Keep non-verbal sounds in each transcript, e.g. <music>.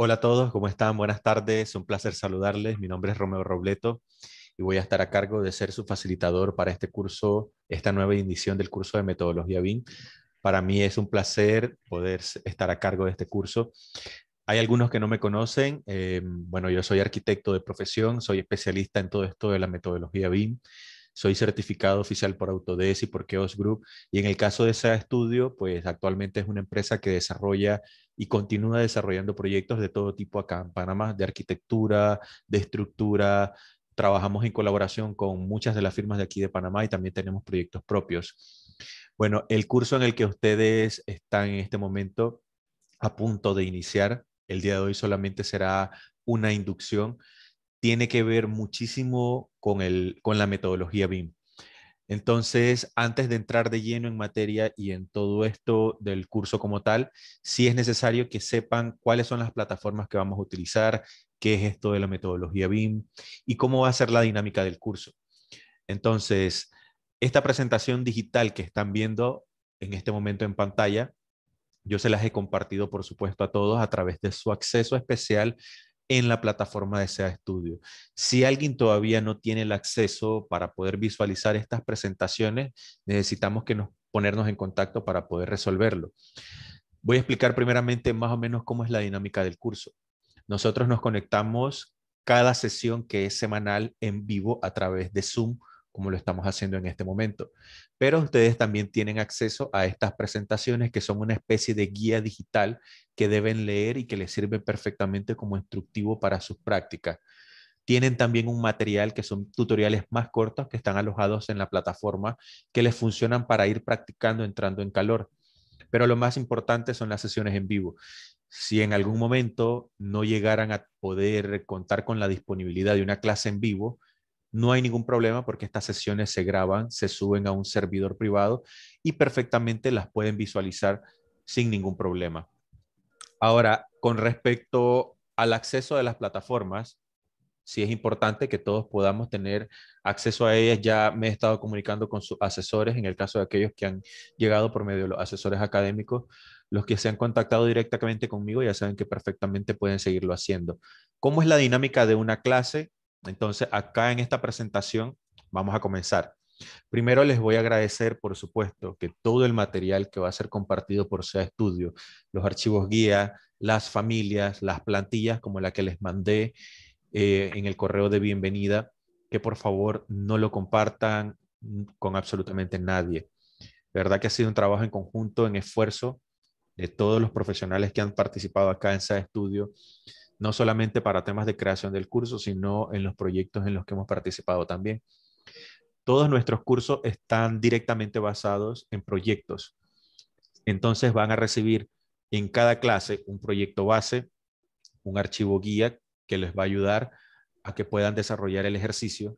Hola a todos, ¿cómo están? Buenas tardes, un placer saludarles. Mi nombre es Romeo Robleto y voy a estar a cargo de ser su facilitador para este curso, esta nueva edición del curso de metodología BIM. Para mí es un placer poder estar a cargo de este curso. Hay algunos que no me conocen. Eh, bueno, yo soy arquitecto de profesión, soy especialista en todo esto de la metodología BIM soy certificado oficial por Autodesk y por Chaos Group. Y en el caso de ese estudio, pues actualmente es una empresa que desarrolla y continúa desarrollando proyectos de todo tipo acá en Panamá, de arquitectura, de estructura. Trabajamos en colaboración con muchas de las firmas de aquí de Panamá y también tenemos proyectos propios. Bueno, el curso en el que ustedes están en este momento a punto de iniciar, el día de hoy solamente será una inducción, tiene que ver muchísimo con, el, con la metodología BIM. Entonces, antes de entrar de lleno en materia y en todo esto del curso como tal, sí es necesario que sepan cuáles son las plataformas que vamos a utilizar, qué es esto de la metodología BIM y cómo va a ser la dinámica del curso. Entonces, esta presentación digital que están viendo en este momento en pantalla, yo se las he compartido, por supuesto, a todos a través de su acceso especial en la plataforma de SEA Studio. Si alguien todavía no tiene el acceso para poder visualizar estas presentaciones, necesitamos que nos, ponernos en contacto para poder resolverlo. Voy a explicar primeramente más o menos cómo es la dinámica del curso. Nosotros nos conectamos cada sesión que es semanal en vivo a través de Zoom como lo estamos haciendo en este momento. Pero ustedes también tienen acceso a estas presentaciones que son una especie de guía digital que deben leer y que les sirve perfectamente como instructivo para sus prácticas. Tienen también un material que son tutoriales más cortos que están alojados en la plataforma que les funcionan para ir practicando entrando en calor. Pero lo más importante son las sesiones en vivo si en algún momento no llegaran a poder contar con la disponibilidad de una clase en vivo, no hay ningún problema porque estas sesiones se graban, se suben a un servidor privado y perfectamente las pueden visualizar sin ningún problema. Ahora, con respecto al acceso de las plataformas, sí es importante que todos podamos tener acceso a ellas. Ya me he estado comunicando con sus asesores, en el caso de aquellos que han llegado por medio de los asesores académicos, los que se han contactado directamente conmigo ya saben que perfectamente pueden seguirlo haciendo. ¿Cómo es la dinámica de una clase? Entonces, acá en esta presentación vamos a comenzar. Primero les voy a agradecer, por supuesto, que todo el material que va a ser compartido por SEA Estudio, los archivos guía, las familias, las plantillas como la que les mandé eh, en el correo de bienvenida, que por favor no lo compartan con absolutamente nadie. verdad que ha sido un trabajo en conjunto, en esfuerzo de todos los profesionales que han participado acá en SEA Estudio no solamente para temas de creación del curso, sino en los proyectos en los que hemos participado también. Todos nuestros cursos están directamente basados en proyectos. Entonces van a recibir en cada clase un proyecto base, un archivo guía que les va a ayudar a que puedan desarrollar el ejercicio.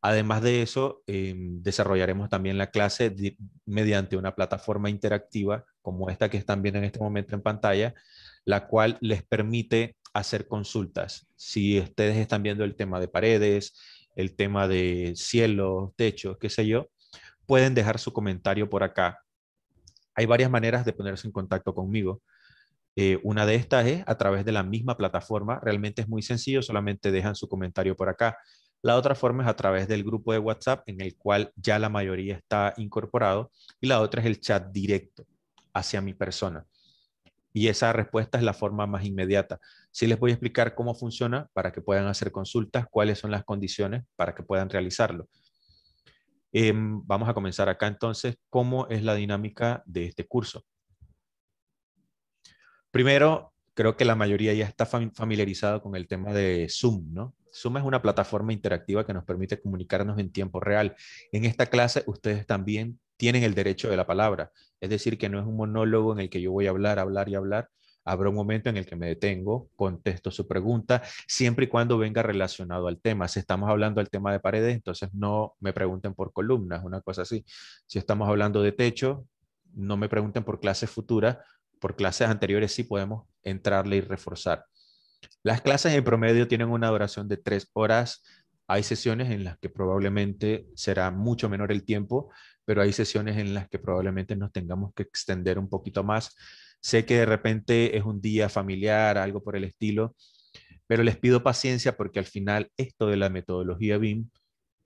Además de eso, em, desarrollaremos también la clase mediante una plataforma interactiva como esta que están viendo en este momento en pantalla, la cual les permite hacer consultas. Si ustedes están viendo el tema de paredes, el tema de cielo, techo, qué sé yo, pueden dejar su comentario por acá. Hay varias maneras de ponerse en contacto conmigo. Eh, una de estas es a través de la misma plataforma. Realmente es muy sencillo, solamente dejan su comentario por acá. La otra forma es a través del grupo de WhatsApp en el cual ya la mayoría está incorporado. Y la otra es el chat directo hacia mi persona y esa respuesta es la forma más inmediata. Si les voy a explicar cómo funciona para que puedan hacer consultas, cuáles son las condiciones para que puedan realizarlo. Em, vamos a comenzar acá entonces cómo es la dinámica de este curso. Primero, creo que la mayoría ya está familiarizado con el tema de Zoom, ¿no? Zoom es una plataforma interactiva que nos permite comunicarnos en tiempo real. En esta clase ustedes también tienen el derecho de la palabra. Es decir, que no es un monólogo en el que yo voy a hablar, hablar y hablar. Habrá un momento en el que me detengo, contesto su pregunta, siempre y cuando venga relacionado al tema. Si estamos hablando del tema de paredes, entonces no me pregunten por columnas, una cosa así. Si estamos hablando de techo, no me pregunten por clases futuras, por clases anteriores sí podemos entrarle y reforzar. Las clases en promedio tienen una duración de tres horas hay sesiones en las que probablemente será mucho menor el tiempo, pero hay sesiones en las que probablemente nos tengamos que extender un poquito más. Sé que de repente es un día familiar, algo por el estilo, pero les pido paciencia porque al final esto de la metodología BIM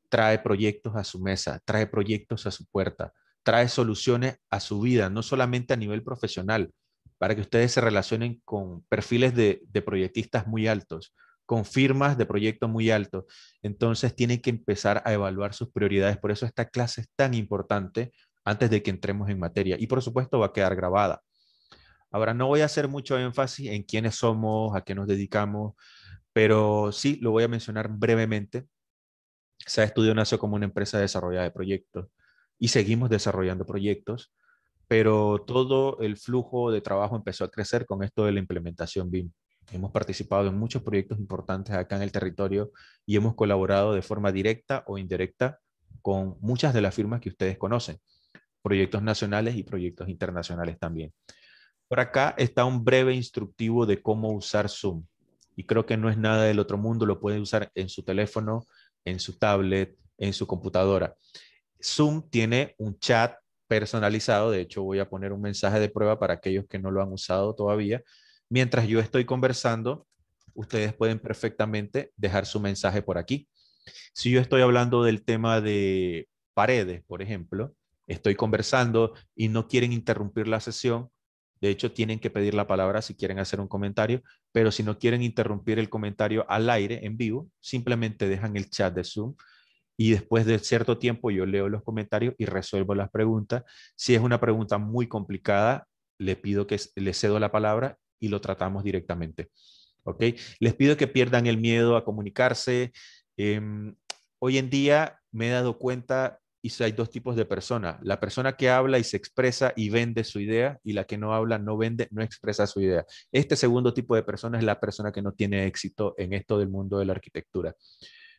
trae proyectos a su mesa, trae proyectos a su puerta, trae soluciones a su vida, no solamente a nivel profesional, para que ustedes se relacionen con perfiles de, proyectistas muy altos, con firmas de proyecto muy altos. Entonces tienen que empezar a evaluar sus prioridades. Por eso esta clase es tan importante antes de que entremos en materia. Y por supuesto va a quedar grabada. Ahora, no voy a hacer mucho énfasis en quiénes somos, a qué nos dedicamos, pero sí lo voy a mencionar brevemente. SAE Estudio nació como una empresa desarrollada de proyectos y seguimos desarrollando proyectos, pero todo el flujo de trabajo empezó a crecer con esto de la implementación BIM. Hemos participado en muchos proyectos importantes acá en el territorio y hemos colaborado de forma directa o indirecta con muchas de las firmas que ustedes conocen, proyectos nacionales y proyectos internacionales también. Por acá está un breve instructivo de cómo usar Zoom. Y creo que no es nada del otro mundo, lo pueden usar en su teléfono, en su tablet, en su computadora. Zoom tiene un chat personalizado, de hecho voy a poner un mensaje de prueba para aquellos que no lo han usado todavía, Mientras yo estoy conversando, ustedes pueden perfectamente dejar su mensaje por aquí. Si yo estoy hablando del tema de paredes, por ejemplo, estoy conversando y no quieren interrumpir la sesión, de hecho tienen que pedir la palabra si quieren hacer un comentario, pero si no quieren interrumpir el comentario al aire, en vivo, simplemente dejan el chat de Zoom y después de cierto tiempo yo leo los comentarios y resuelvo las preguntas. Si es una pregunta muy complicada, le pido que le cedo la palabra y lo tratamos directamente. ¿Ok? Les pido que pierdan el miedo a comunicarse. Em, hoy en día me he dado cuenta y hay dos tipos de personas. La persona que habla y se expresa y vende su idea y la que no habla, no vende, no expresa su idea. Este segundo tipo de persona es la persona que no tiene éxito en esto del mundo de la arquitectura.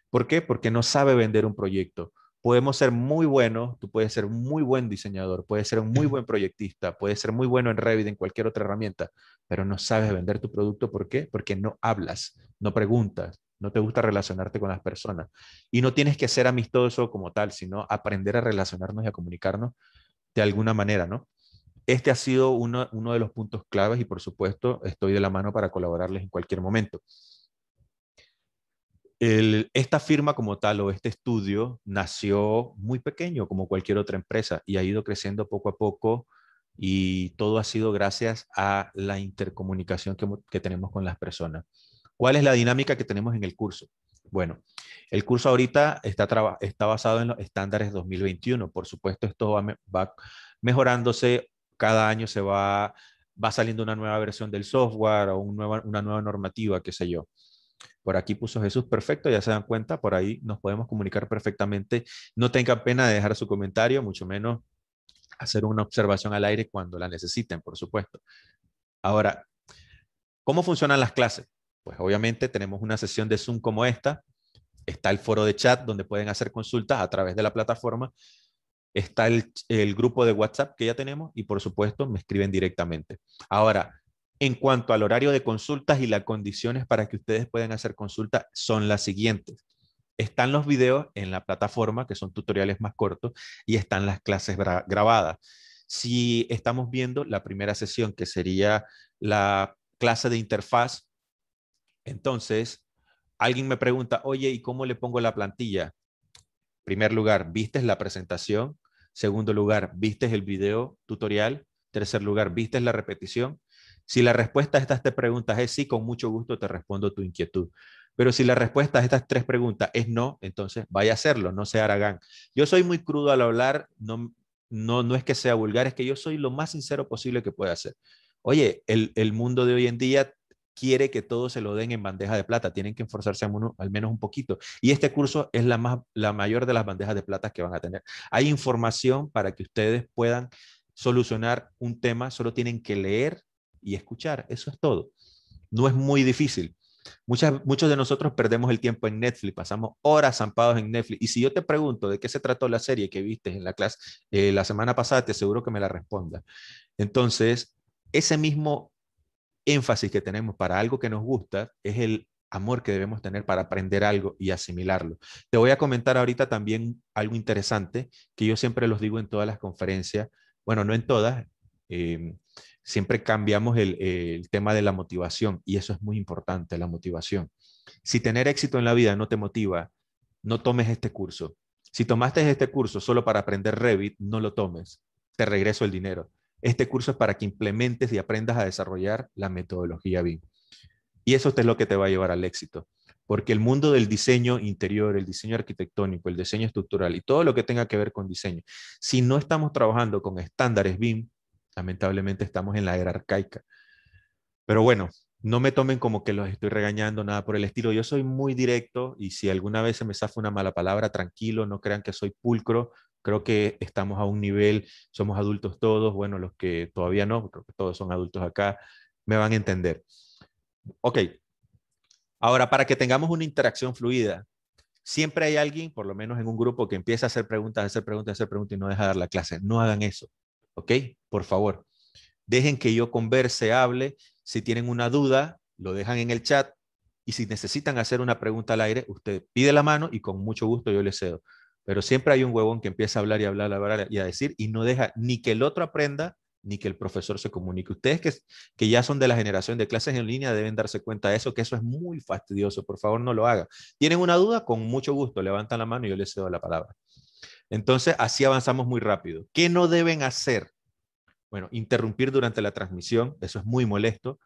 ¿Por qué? Porque no sabe vender un proyecto podemos ser muy buenos, tú puedes ser muy buen diseñador, puedes ser un muy <clears throat> buen proyectista, puedes ser muy bueno en Revit, en cualquier otra herramienta, pero no sabes vender tu producto. ¿Por qué? Porque no hablas, no preguntas, no te gusta relacionarte con las personas. Y no tienes que ser amistoso como tal, sino aprender a relacionarnos y a comunicarnos de alguna manera, ¿no? Este ha sido uno, uno de los puntos claves y por supuesto estoy de la mano para colaborarles en cualquier momento esta firma como tal o este estudio nació muy pequeño como cualquier otra empresa y ha ido creciendo poco a poco y todo ha sido gracias a la intercomunicación que, tenemos con las personas. ¿Cuál es la dinámica que tenemos en el curso? Bueno, el curso ahorita está, está basado en los estándares 2021. Por supuesto, esto va, mejorándose. Cada año se va, va saliendo una nueva versión del software o una nueva normativa, qué sé yo. Por aquí puso Jesús perfecto, ya se dan cuenta, por ahí nos podemos comunicar perfectamente. No tengan pena de dejar su comentario, mucho menos hacer una observación al aire cuando la necesiten, por supuesto. Ahora, ¿cómo funcionan las clases? Pues obviamente tenemos una sesión de Zoom como esta, está el foro de chat donde pueden hacer consultas a través de la plataforma, está el, el grupo de WhatsApp que ya tenemos y por supuesto me escriben directamente. Ahora, en cuanto al horario de consultas y las condiciones para que ustedes puedan hacer consulta, son las siguientes. Están los videos en la plataforma, que son tutoriales más cortos, y están las clases grabadas. Si estamos viendo la primera sesión, que sería la clase de interfaz, entonces alguien me pregunta, oye, ¿y cómo le pongo la plantilla? Primer lugar, ¿viste la presentación? Segundo lugar, ¿viste el video tutorial? Tercer lugar, ¿viste la repetición? Si la respuesta a estas tres preguntas es sí, con mucho gusto te respondo tu inquietud. Pero si la respuesta a estas tres preguntas es no, entonces vaya a hacerlo, no sea Aragán. Yo soy muy crudo al hablar, no, no, no es que sea vulgar, es que yo soy lo más sincero posible que pueda ser. Oye, el, mundo de hoy en día quiere que todo se lo den en bandeja de plata, tienen que enforzarse al menos un poquito. Y este curso es la, la mayor de las bandejas de plata que van a tener. Hay información para que ustedes puedan solucionar un tema, solo tienen que leer y escuchar. Eso es todo. No es muy difícil. Muchas, muchos de nosotros perdemos el tiempo en Netflix, pasamos horas zampados en Netflix. Y si yo te pregunto de qué se trató la serie que viste en la clase eh, la semana pasada, te aseguro que me la responda Entonces, ese mismo énfasis que tenemos para algo que nos gusta es el amor que debemos tener para aprender algo y asimilarlo. Te voy a comentar ahorita también algo interesante que yo siempre los digo en todas las conferencias, bueno, no en todas, em, siempre cambiamos el, tema de la motivación y eso es muy importante, la motivación. Si tener éxito en la vida no te motiva, no tomes este curso. Si tomaste este curso solo para aprender Revit, no lo tomes. Te regreso el dinero. Este curso es para que implementes y aprendas a desarrollar la metodología BIM. Y eso es lo que te va a llevar al éxito. Porque el mundo del diseño interior, el diseño arquitectónico, el diseño estructural y todo lo que tenga que ver con diseño, si no estamos trabajando con estándares BIM, Lamentablemente estamos en la era arcaica. Pero bueno, no me tomen como que los estoy regañando, nada por el estilo. Yo soy muy directo y si alguna vez se me zafa una mala palabra, tranquilo, no crean que soy pulcro. Creo que estamos a un nivel, somos adultos todos, bueno, los que todavía no, creo todos son adultos acá, me van a entender. Ok, ahora para que tengamos una interacción fluida, siempre hay alguien, por lo menos en un grupo, que empieza a hacer preguntas, a hacer preguntas, a hacer preguntas y no deja dar la clase. No hagan eso. ¿Ok? Por favor, dejen que yo converse, hable. Si tienen una duda, lo dejan en el chat. Y si necesitan hacer una pregunta al aire, usted pide la mano y con mucho gusto yo le cedo. Pero siempre hay un huevón que empieza a hablar y a hablar, y a decir y no deja ni que el otro aprenda ni que el profesor se comunique. Ustedes que, ya son de la generación de clases en línea deben darse cuenta de eso, que eso es muy fastidioso. Por favor, no lo haga. ¿Tienen una duda? Con mucho gusto, levantan la mano y yo les cedo la palabra. Entonces, así avanzamos muy rápido. ¿Qué no deben hacer? Bueno, interrumpir durante la transmisión, eso es muy molesto.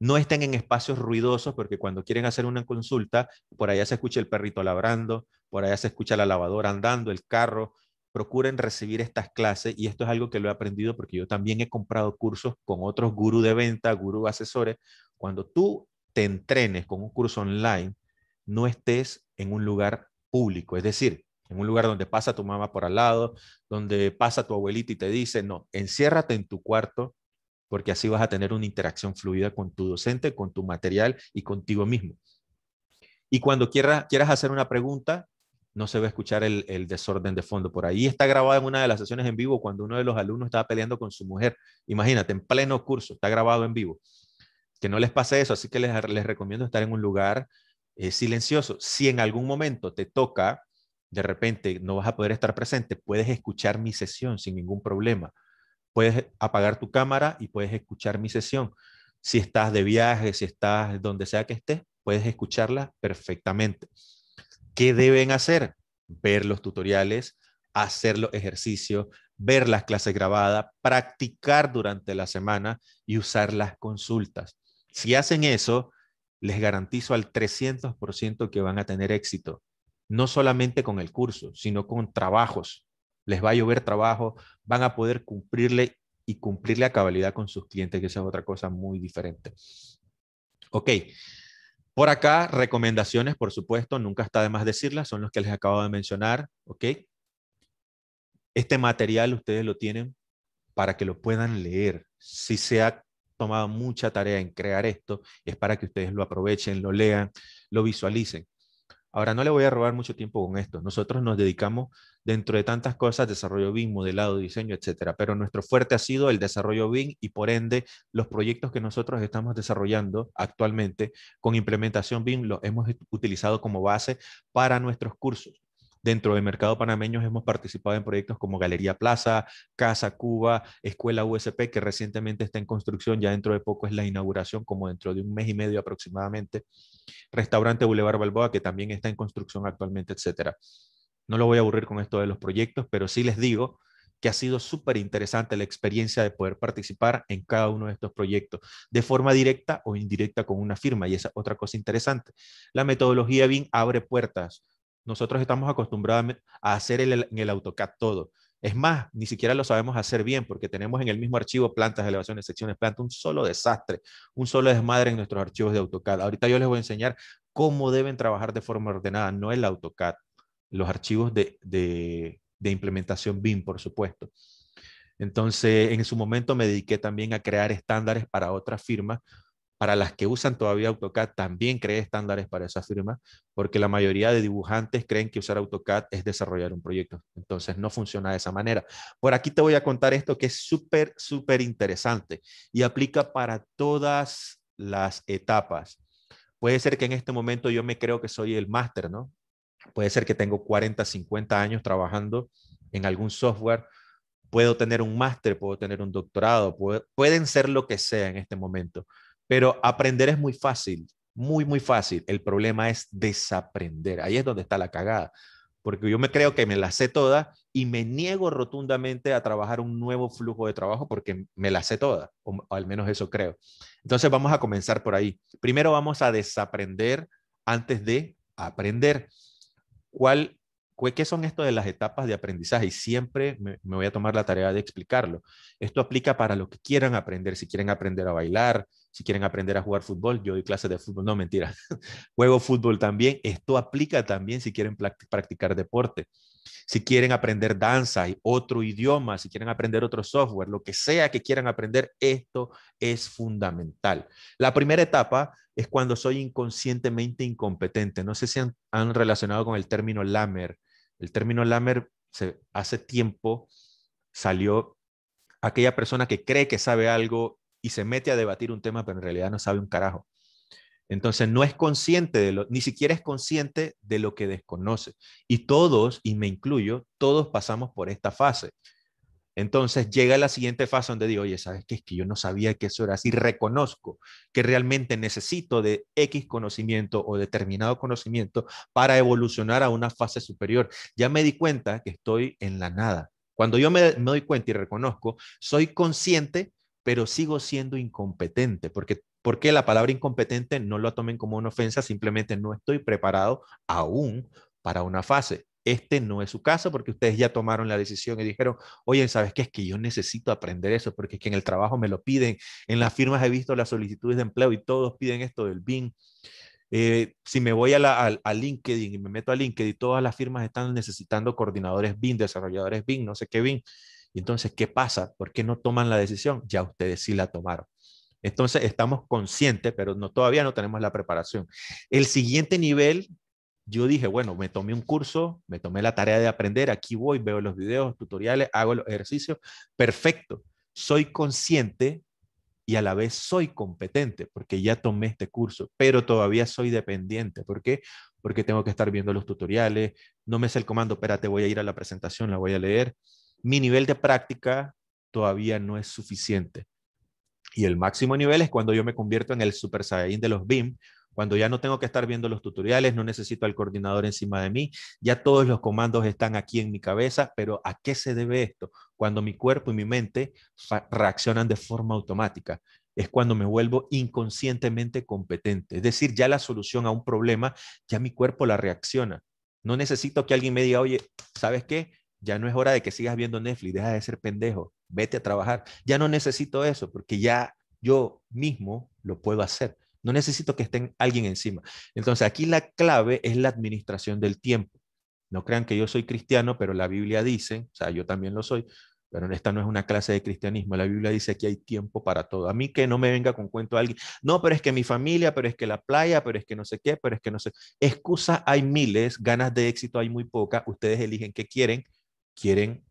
No estén en espacios ruidosos porque cuando quieren hacer una consulta, por allá se escucha el perrito labrando, por allá se escucha la lavadora andando, el carro. Procuren recibir estas clases y esto es algo que lo he aprendido porque yo también he comprado cursos con otros gurú de venta, gurú asesores. Cuando tú te entrenes con un curso online, no estés en un lugar público, es decir, en un lugar donde pasa tu mamá por al lado, donde pasa tu abuelita y te dice, no, enciérrate en tu cuarto porque así vas a tener una interacción fluida con tu docente, con tu material y contigo mismo. Y cuando quieras, quieras hacer una pregunta, no se va a escuchar el, desorden de fondo. Por ahí está grabado en una de las sesiones en vivo cuando uno de los alumnos estaba peleando con su mujer. Imagínate, en pleno curso, está grabado en vivo. Que no les pase eso, así que les, recomiendo estar en un lugar eh, silencioso. Si en algún momento te toca de repente no vas a poder estar presente, puedes escuchar mi sesión sin ningún problema. Puedes apagar tu cámara y puedes escuchar mi sesión. Si estás de viaje, si estás donde sea que estés, puedes escucharla perfectamente. ¿Qué deben hacer? Ver los tutoriales, hacer los ejercicios, ver las clases grabadas, practicar durante la semana y usar las consultas. Si hacen eso, les garantizo al 300% que van a tener éxito no solamente con el curso, sino con trabajos. Les va a llover trabajo, van a poder cumplirle y cumplirle a cabalidad con sus clientes, que esa es otra cosa muy diferente. Ok, por acá recomendaciones, por supuesto, nunca está de más decirlas, son los que les acabo de mencionar, ok. Este material ustedes lo tienen para que lo puedan leer. Si se ha tomado mucha tarea en crear esto, es para que ustedes lo aprovechen, lo lean, lo visualicen. Ahora, no le voy a robar mucho tiempo con esto. Nosotros nos dedicamos, dentro de tantas cosas, desarrollo BIM, modelado, diseño, etcétera. Pero nuestro fuerte ha sido el desarrollo BIM y, por ende, los proyectos que nosotros estamos desarrollando actualmente con implementación BIM los hemos utilizado como base para nuestros cursos. Dentro del mercado panameño hemos participado en proyectos como Galería Plaza, Casa Cuba, Escuela USP, que recientemente está en construcción, ya dentro de poco es la inauguración, como dentro de un mes y medio aproximadamente. Restaurante Boulevard Balboa, que también está en construcción actualmente, etcétera. No lo voy a aburrir con esto de los proyectos, pero sí les digo que ha sido súper interesante la experiencia de poder participar en cada uno de estos proyectos, de forma directa o indirecta con una firma. Y esa otra cosa interesante. La metodología BIM abre puertas nosotros estamos acostumbrados a hacer el, en el AutoCAD todo. Es más, ni siquiera lo sabemos hacer bien porque tenemos en el mismo archivo plantas, elevaciones, secciones, plantas, un solo desastre, un solo desmadre en nuestros archivos de AutoCAD. Ahorita yo les voy a enseñar cómo deben trabajar de forma ordenada, no el AutoCAD, los archivos de, de implementación BIM, por supuesto. Entonces, en su momento me dediqué también a crear estándares para otras firmas para las que usan todavía AutoCAD, también cree estándares para esa firma, porque la mayoría de dibujantes creen que usar AutoCAD es desarrollar un proyecto. Entonces, no funciona de esa manera. Por aquí te voy a contar esto que es súper, súper interesante y aplica para todas las etapas. Puede ser que en este momento yo me creo que soy el máster, ¿no? Puede ser que tengo 40, 50 años trabajando en algún software. Puedo tener un máster, puedo tener un doctorado, pueden ser lo que sea en este momento pero aprender es muy fácil, muy, muy fácil. El problema es desaprender. Ahí es donde está la cagada. Porque yo me creo que me la sé toda y me niego rotundamente a trabajar un nuevo flujo de trabajo porque me la sé toda, o, al menos eso creo. Entonces vamos a comenzar por ahí. Primero vamos a desaprender antes de aprender. ¿Cuál, ¿Qué son esto de las etapas de aprendizaje? Y siempre me, me, voy a tomar la tarea de explicarlo. Esto aplica para lo que quieran aprender, si quieren aprender a bailar, si quieren aprender a jugar fútbol, yo doy clases de fútbol, no mentira, <laughs> juego fútbol también, esto aplica también si quieren practicar deporte, si quieren aprender danza y otro idioma, si quieren aprender otro software, lo que sea que quieran aprender, esto es fundamental. La primera etapa es cuando soy inconscientemente incompetente, no sé si han, relacionado con el término LAMER, el término LAMER se, hace tiempo salió aquella persona que cree que sabe algo y se mete a debatir un tema, pero en realidad no sabe un carajo. Entonces no es consciente de lo, ni siquiera es consciente de lo que desconoce. Y todos, y me incluyo, todos pasamos por esta fase. Entonces llega la siguiente fase donde digo, oye, ¿sabes qué? Es que yo no sabía que eso era así. Reconozco que realmente necesito de X conocimiento o determinado conocimiento para evolucionar a una fase superior. Ya me di cuenta que estoy en la nada. Cuando yo me, me doy cuenta y reconozco, soy consciente pero sigo siendo incompetente, porque, qué la palabra incompetente no lo tomen como una ofensa, simplemente no estoy preparado aún para una fase. Este no es su caso porque ustedes ya tomaron la decisión y dijeron, oye, ¿sabes qué? Es que yo necesito aprender eso porque es que en el trabajo me lo piden, en las firmas he visto las solicitudes de empleo y todos piden esto del BIN. Eh, si me voy a, LinkedIn y me meto a LinkedIn, todas las firmas están necesitando coordinadores BIN, desarrolladores BIN, no sé qué BIN. Y entonces, ¿qué pasa? ¿Por qué no toman la decisión? Ya ustedes sí la tomaron. Entonces, estamos conscientes, pero no, todavía no tenemos la preparación. El siguiente nivel, yo dije, bueno, me tomé un curso, me tomé la tarea de aprender, aquí voy, veo los videos, tutoriales, hago los ejercicios, perfecto. Soy consciente y a la vez soy competente porque ya tomé este curso, pero todavía soy dependiente. ¿Por qué? Porque tengo que estar viendo los tutoriales, no me sé el comando, espérate, voy a ir a la presentación, la voy a leer mi nivel de práctica todavía no es suficiente. Y el máximo nivel es cuando yo me convierto en el Super saiyan de los BIM, cuando ya no tengo que estar viendo los tutoriales, no necesito al coordinador encima de mí, ya todos los comandos están aquí en mi cabeza, pero ¿a qué se debe esto? Cuando mi cuerpo y mi mente reaccionan de forma automática es cuando me vuelvo inconscientemente competente. Es decir, ya la solución a un problema, ya mi cuerpo la reacciona. No necesito que alguien me diga, oye, ¿sabes qué? Ya no es hora de que sigas viendo Netflix, deja de ser pendejo, vete a trabajar. Ya no necesito eso porque ya yo mismo lo puedo hacer. No necesito que estén alguien encima. Entonces, aquí la clave es la administración del tiempo. No crean que yo soy cristiano, pero la Biblia dice, o sea, yo también lo soy, pero esta no es una clase de cristianismo. La Biblia dice que hay tiempo para todo. A mí que no me venga con cuento a alguien, no, pero es que mi familia, pero es que la playa, pero es que no sé qué, pero es que no sé. Excusas hay miles, ganas de éxito hay muy pocas. Ustedes eligen qué quieren, quieren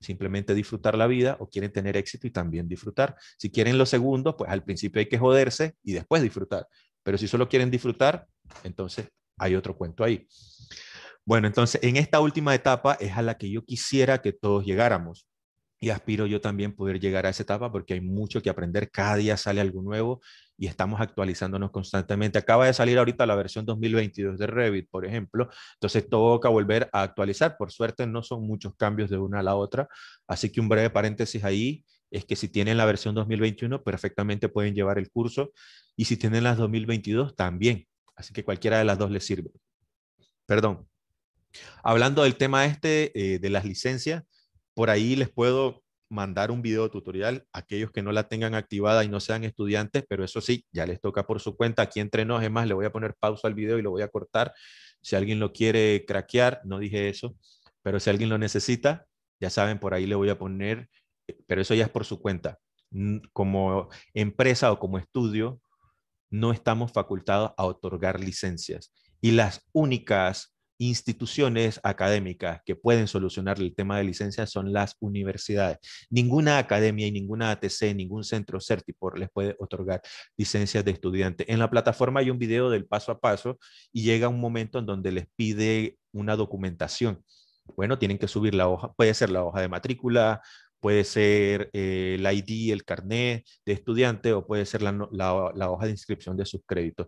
simplemente disfrutar la vida o quieren tener éxito y también disfrutar. Si quieren lo segundo, pues al principio hay que joderse y después disfrutar. Pero si solo quieren disfrutar, entonces hay otro cuento ahí. Bueno, entonces en esta última etapa es a la que yo quisiera que todos llegáramos y aspiro yo también poder llegar a esa etapa porque hay mucho que aprender, cada día sale algo nuevo y estamos actualizándonos constantemente. Acaba de salir ahorita la versión 2022 de Revit, por ejemplo, entonces toca volver a actualizar. Por suerte no son muchos cambios de una a la otra, así que un breve paréntesis ahí es que si tienen la versión 2021 perfectamente pueden llevar el curso y si tienen las 2022 también, así que cualquiera de las dos les sirve. Perdón. Hablando del tema este eh, de las licencias, por ahí les puedo mandar un video tutorial a aquellos que no la tengan activada y no sean estudiantes, pero eso sí, ya les toca por su cuenta. Aquí entre nos, además, le voy a poner pausa al video y lo voy a cortar. Si alguien lo quiere craquear, no dije eso, pero si alguien lo necesita, ya saben, por ahí le voy a poner, pero eso ya es por su cuenta. Como empresa o como estudio, no estamos facultados a otorgar licencias. Y las únicas instituciones académicas que pueden solucionar el tema de licencias son las universidades. Ninguna academia y ninguna ATC, ningún centro certipor les puede otorgar licencias de estudiante. En la plataforma hay un video del paso a paso y llega un momento en donde les pide una documentación. Bueno, tienen que subir la hoja, puede ser la hoja de matrícula, puede ser eh, el ID, el carnet de estudiante o puede ser la, hoja de inscripción de sus créditos.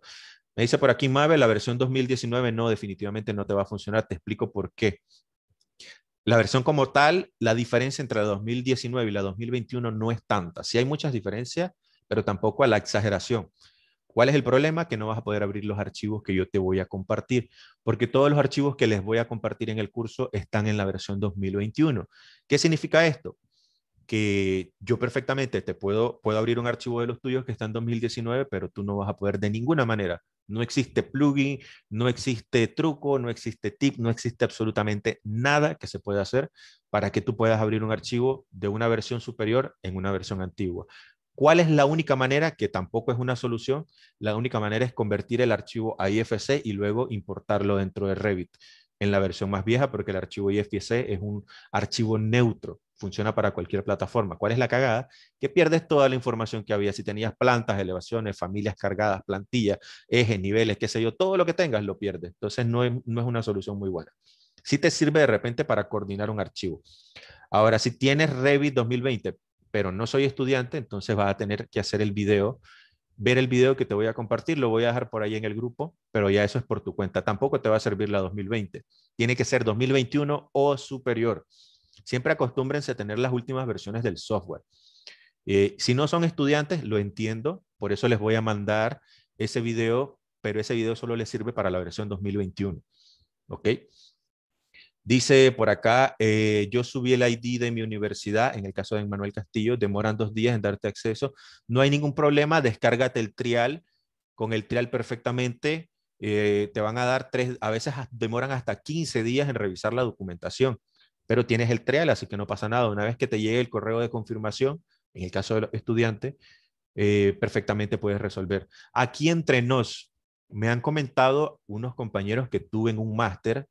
Me dice por aquí Mave, la versión 2019 no, definitivamente no te va a funcionar. Te explico por qué. La versión como tal, la diferencia entre la 2019 y la 2021 no es tanta. Sí hay muchas diferencias, pero tampoco a la exageración. ¿Cuál es el problema? Que no vas a poder abrir los archivos que yo te voy a compartir, porque todos los archivos que les voy a compartir en el curso están en la versión 2021. ¿Qué significa esto? Que yo perfectamente te puedo, puedo abrir un archivo de los tuyos que está en 2019, pero tú no vas a poder de ninguna manera no existe plugin, no existe truco, no existe tip, no existe absolutamente nada que se pueda hacer para que tú puedas abrir un archivo de una versión superior en una versión antigua. ¿Cuál es la única manera? Que tampoco es una solución. La única manera es convertir el archivo a IFC y luego importarlo dentro de Revit en la versión más vieja, porque el archivo IFC es un archivo neutro funciona para cualquier plataforma. ¿Cuál es la cagada? Que pierdes toda la información que había. Si tenías plantas, elevaciones, familias cargadas, plantillas, ejes, niveles, qué sé yo, todo lo que tengas lo pierdes. Entonces no es, no es una solución muy buena. Sí te sirve de repente para coordinar un archivo. Ahora, si tienes Revit 2020, pero no soy estudiante, entonces vas a tener que hacer el video ver el video que te voy a compartir, lo voy a dejar por ahí en el grupo, pero ya eso es por tu cuenta. Tampoco te va a servir la 2020. Tiene que ser 2021 o superior. Siempre acostúmbrense a tener las últimas versiones del software. Eh, si no son estudiantes, lo entiendo, por eso les voy a mandar ese video, pero ese video solo les sirve para la versión 2021. ¿Ok? Dice por acá, eh, yo subí el ID de mi universidad, en el caso de Manuel Castillo, demoran dos días en darte acceso. No hay ningún problema, descárgate el trial, con el trial perfectamente. Eh, te van a dar tres, a veces demoran hasta 15 días en revisar la documentación pero tienes el trial, así que no pasa nada. Una vez que te llegue el correo de confirmación, en el caso del estudiante, eh, perfectamente puedes resolver. Aquí entre nos, me han comentado unos compañeros que tuve en un máster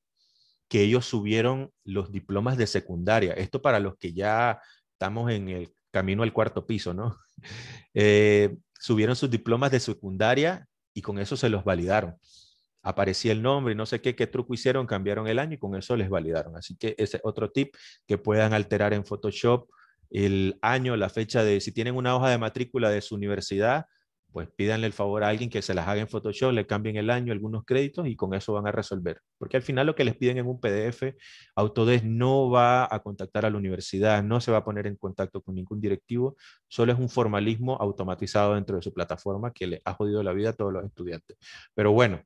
que ellos subieron los diplomas de secundaria. Esto para los que ya estamos en el camino al cuarto piso, ¿no? <laughs> Eh, subieron sus diplomas de secundaria y con eso se los validaron aparecía el nombre y no sé qué, truco hicieron, cambiaron el año y con eso les validaron. Así que ese otro tip que puedan alterar en Photoshop el año, la fecha de si tienen una hoja de matrícula de su universidad, pues pídanle el favor a alguien que se las haga en Photoshop, le cambien el año, algunos créditos y con eso van a resolver. Porque al final lo que les piden en un PDF, Autodesk no va a contactar a la universidad, no se va a poner en contacto con ningún directivo, solo es un formalismo automatizado dentro de su plataforma que le ha jodido la vida a todos los estudiantes. Pero bueno,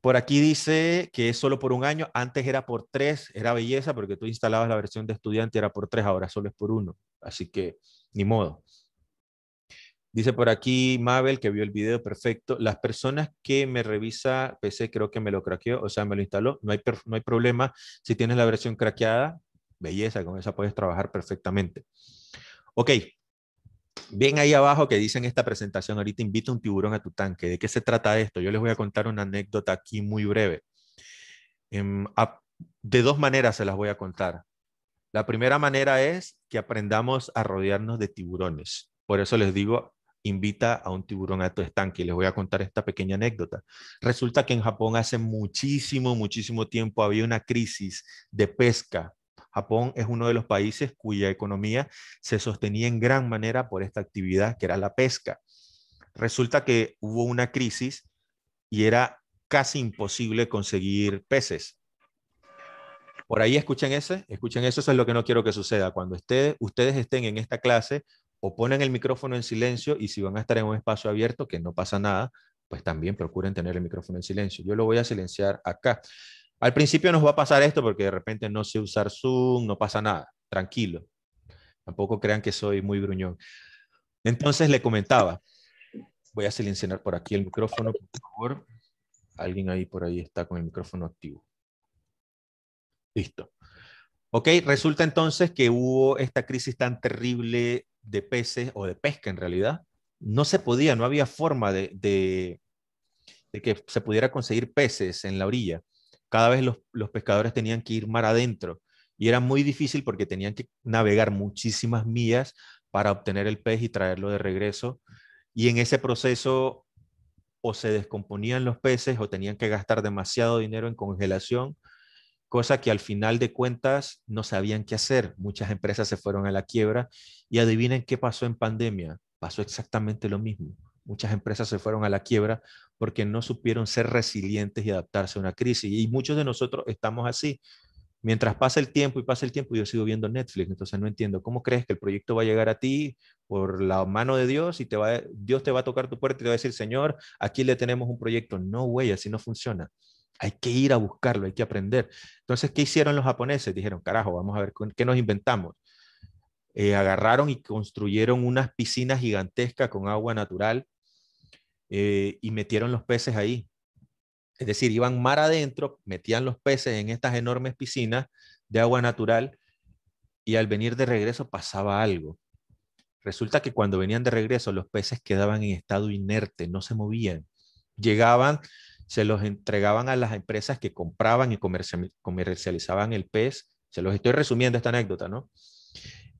por aquí dice que es solo por un año, antes era por tres, era belleza porque tú instalabas la versión de estudiante, era por tres, ahora solo es por uno. Así que ni modo. Dice por aquí Mabel que vio el video perfecto. Las personas que me revisa PC creo que me lo craqueó, o sea, me lo instaló. No hay, no hay problema. Si tienes la versión craqueada, belleza, con esa puedes trabajar perfectamente. Ok. Bien ahí abajo que dicen esta presentación, ahorita invita un tiburón a tu tanque. ¿De qué se trata esto? Yo les voy a contar una anécdota aquí muy breve. Em, de dos maneras se las voy a contar. La primera manera es que aprendamos a rodearnos de tiburones. Por eso les digo, invita a un tiburón a tu estanque. les voy a contar esta pequeña anécdota. Resulta que en Japón hace muchísimo, muchísimo tiempo había una crisis de pesca. Japón es uno de los países cuya economía se sostenía en gran manera por esta actividad que era la pesca. Resulta que hubo una crisis y era casi imposible conseguir peces. Por ahí escuchen ese, escuchen eso, eso es lo que no quiero que suceda. Cuando ustedes estén en esta clase o ponen el micrófono en silencio y si van a estar en un espacio abierto, que no pasa nada, pues también procuren tener el micrófono en silencio. Yo lo voy a silenciar acá. Al principio nos va a pasar esto porque de repente no sé usar Zoom, no pasa nada, tranquilo. Tampoco crean que soy muy gruñón. Entonces le comentaba, voy a silenciar por aquí el micrófono, por favor. Alguien ahí por ahí está con el micrófono activo. Listo. Ok, resulta entonces que hubo esta crisis tan terrible de peces o de pesca en realidad, no se podía, no había forma de, que se pudiera conseguir peces en la orilla. Cada vez los, los, pescadores tenían que ir mar adentro y era muy difícil porque tenían que navegar muchísimas millas para obtener el pez y traerlo de regreso. Y en ese proceso o se descomponían los peces o tenían que gastar demasiado dinero en congelación cosa que al final de cuentas no sabían qué hacer. Muchas empresas se fueron a la quiebra y adivinen qué pasó en pandemia. Pasó exactamente lo mismo. Muchas empresas se fueron a la quiebra porque no supieron ser resilientes y adaptarse a una crisis. Y muchos de nosotros estamos así. Mientras pasa el tiempo y pasa el tiempo, yo sigo viendo Netflix, entonces no entiendo cómo crees que el proyecto va a llegar a ti por la mano de Dios y te va, Dios te va a tocar tu puerta y te va a decir, Señor, aquí le tenemos un proyecto. No, güey, así no funciona. Hay que ir a buscarlo, hay que aprender. Entonces, ¿qué hicieron los japoneses? Dijeron, carajo, vamos a ver qué nos inventamos. Eh, agarraron y construyeron unas piscinas gigantescas con agua natural eh, y metieron los peces ahí. Es decir, iban mar adentro, metían los peces en estas enormes piscinas de agua natural y al venir de regreso pasaba algo. Resulta que cuando venían de regreso los peces quedaban en estado inerte, no se movían. Llegaban, se los entregaban a las empresas que compraban y comercializaban el pez. Se los estoy resumiendo esta anécdota, ¿no?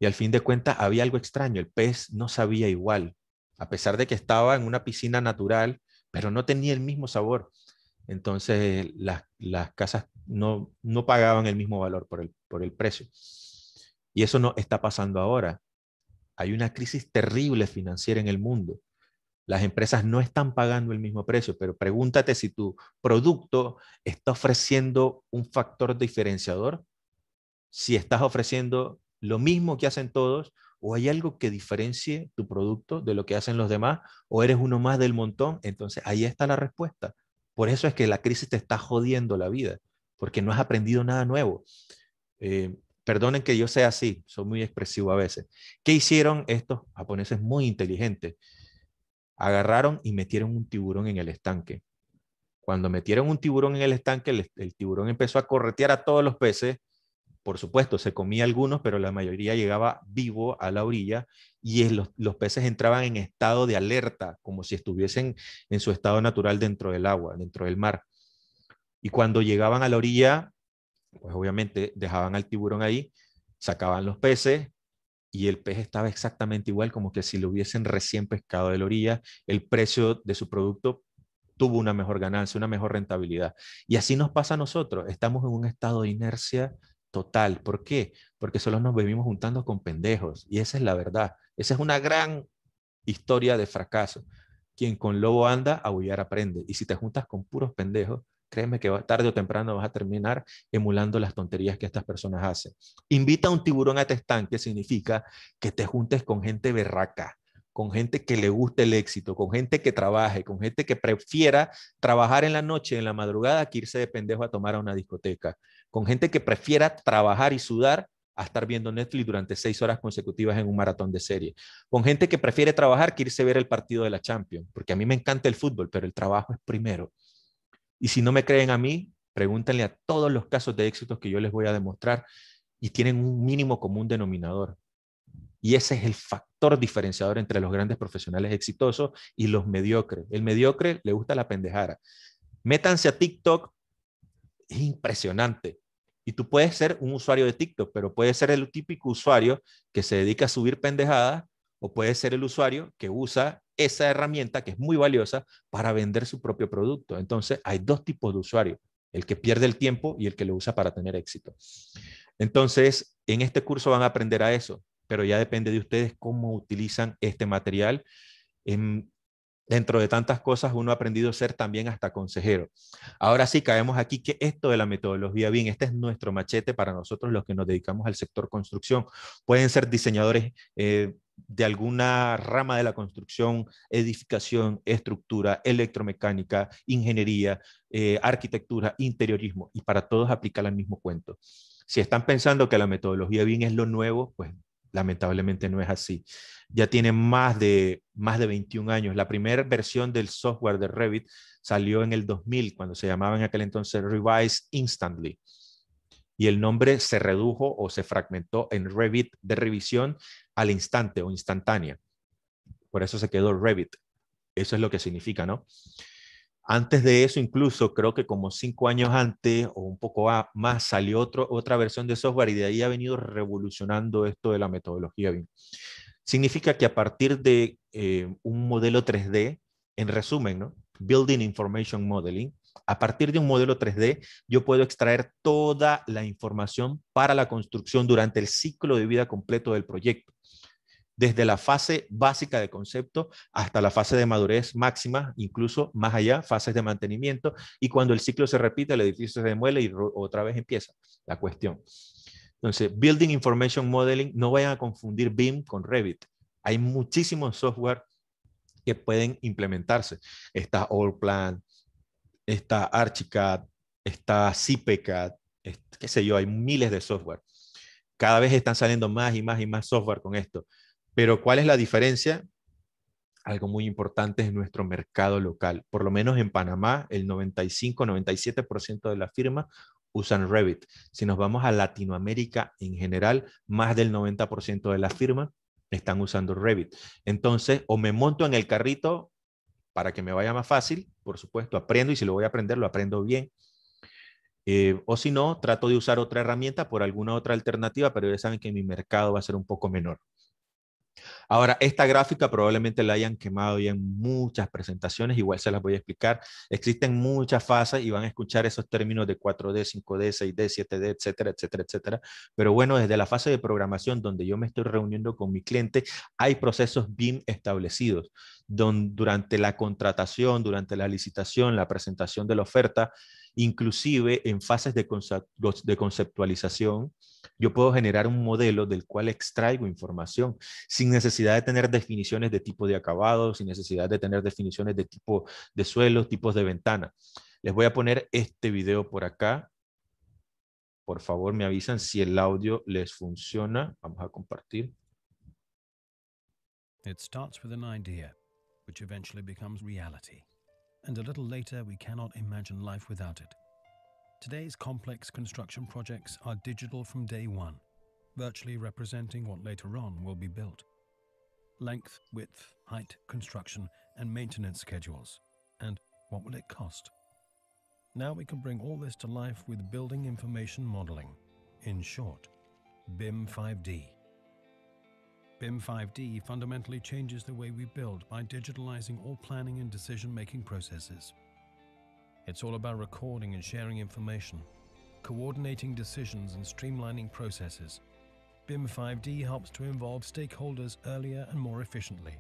Y al fin de cuentas había algo extraño, el pez no sabía igual, a pesar de que estaba en una piscina natural, pero no tenía el mismo sabor. Entonces las, casas no, pagaban el mismo valor por el, por el precio. Y eso no está pasando ahora. Hay una crisis terrible financiera en el mundo las empresas no están pagando el mismo precio, pero pregúntate si tu producto está ofreciendo un factor diferenciador, si estás ofreciendo lo mismo que hacen todos, o hay algo que diferencie tu producto de lo que hacen los demás, o eres uno más del montón. Entonces ahí está la respuesta. Por eso es que la crisis te está jodiendo la vida, porque no has aprendido nada nuevo. Eh, perdonen que yo sea así, soy muy expresivo a veces. ¿Qué hicieron estos japoneses muy inteligentes? agarraron y metieron un tiburón en el estanque. Cuando metieron un tiburón en el estanque, el, tiburón empezó a corretear a todos los peces. Por supuesto, se comía algunos, pero la mayoría llegaba vivo a la orilla y los, los, peces entraban en estado de alerta, como si estuviesen en su estado natural dentro del agua, dentro del mar. Y cuando llegaban a la orilla, pues obviamente dejaban al tiburón ahí, sacaban los peces, y el pez estaba exactamente igual, como que si lo hubiesen recién pescado de la orilla, el precio de su producto tuvo una mejor ganancia, una mejor rentabilidad. Y así nos pasa a nosotros, estamos en un estado de inercia total. ¿Por qué? Porque solo nos vivimos juntando con pendejos y esa es la verdad. Esa es una gran historia de fracaso. Quien con lobo anda, a aullar aprende. Y si te juntas con puros pendejos, Créeme que tarde o temprano vas a terminar emulando las tonterías que estas personas hacen. Invita a un tiburón a testán, que significa que te juntes con gente berraca, con gente que le guste el éxito, con gente que trabaje, con gente que prefiera trabajar en la noche, en la madrugada, que irse de pendejo a tomar a una discoteca, con gente que prefiera trabajar y sudar a estar viendo Netflix durante seis horas consecutivas en un maratón de serie, con gente que prefiere trabajar que irse a ver el partido de la Champions, porque a mí me encanta el fútbol, pero el trabajo es primero. Y si no me creen a mí, pregúntenle a todos los casos de éxitos que yo les voy a demostrar y tienen un mínimo común denominador. Y ese es el factor diferenciador entre los grandes profesionales exitosos y los mediocres. El mediocre le gusta la pendejada. Métanse a TikTok, es impresionante. Y tú puedes ser un usuario de TikTok, pero puedes ser el típico usuario que se dedica a subir pendejadas o puede ser el usuario que usa esa herramienta que es muy valiosa para vender su propio producto. Entonces, hay dos tipos de usuario, el que pierde el tiempo y el que lo usa para tener éxito. Entonces, en este curso van a aprender a eso, pero ya depende de ustedes cómo utilizan este material. dentro de tantas cosas, uno ha aprendido a ser también hasta consejero. Ahora sí, caemos aquí que esto de la metodología bien, este es nuestro machete para nosotros los que nos dedicamos al sector construcción. Pueden ser diseñadores. Eh, de alguna rama de la construcción, edificación, estructura, electromecánica, ingeniería, eh, arquitectura, interiorismo, y para todos aplicar el mismo cuento. Si están pensando que la metodología bien es lo nuevo, pues lamentablemente no es así. Ya tiene más de, más de 21 años. La primera versión del software de Revit salió en el 2000, cuando se llamaba en aquel entonces Revise Instantly y el nombre se redujo o se fragmentó en Revit de revisión al instante o instantánea. Por eso se quedó Revit. Eso es lo que significa, ¿no? Antes de eso, incluso creo que como cinco años antes o un poco más, salió otro, otra versión de software y de ahí ha venido revolucionando esto de la metodología Significa que a partir de eh, un modelo 3D, en resumen, Building Information Modeling, a partir de un modelo 3D, yo puedo extraer toda la información para la construcción durante el ciclo de vida completo del proyecto desde la fase básica de concepto hasta la fase de madurez máxima, incluso más allá, fases de mantenimiento, y cuando el ciclo se repite, el edificio se demuele y otra vez empieza la cuestión. Entonces, Building Information Modeling, no vayan a confundir BIM con Revit. Hay muchísimos software que pueden implementarse. Está Allplan, está Archicad, está Zipecat, qué sé yo, hay miles de software. Cada vez están saliendo más y más y más software con esto. Pero ¿cuál es la diferencia? Algo muy importante es nuestro mercado local. Por lo menos en Panamá, el 95-97% de las firmas usan Revit. Si nos vamos a Latinoamérica en general, más del 90% de las firmas están usando Revit. Entonces, o me monto en el carrito para que me vaya más fácil, por supuesto, aprendo y si lo voy a aprender, lo aprendo bien. Eh, o si no, trato de usar otra herramienta por alguna otra alternativa, pero ya saben que mi mercado va a ser un poco menor. Ahora, esta gráfica probablemente la hayan quemado ya en muchas presentaciones, igual se las voy a explicar. Existen muchas fases y van a escuchar esos términos de 4D, 5D, 6D, 7D, etcétera, etcétera, etcétera. Pero bueno, desde la fase de programación donde yo me estoy reuniendo con mi cliente, hay procesos BIM establecidos, donde durante la contratación, durante la licitación, la presentación de la oferta, Inclusive en fases de, conceptualización, yo puedo generar un modelo del cual extraigo información sin necesidad de tener definiciones de tipo de acabado, sin necesidad de tener definiciones de tipo de suelo, tipos de ventana. Les voy a poner este video por acá. Por favor, me avisan si el audio les funciona. Vamos a compartir. becomes reality. and a little later we cannot imagine life without it. Today's complex construction projects are digital from day one, virtually representing what later on will be built. Length, width, height, construction, and maintenance schedules. And what will it cost? Now we can bring all this to life with Building Information Modeling, in short, BIM 5D. BIM 5D fundamentally changes the way we build by digitalizing all planning and decision-making processes. It's all about recording and sharing information, coordinating decisions and streamlining processes. BIM 5D helps to involve stakeholders earlier and more efficiently.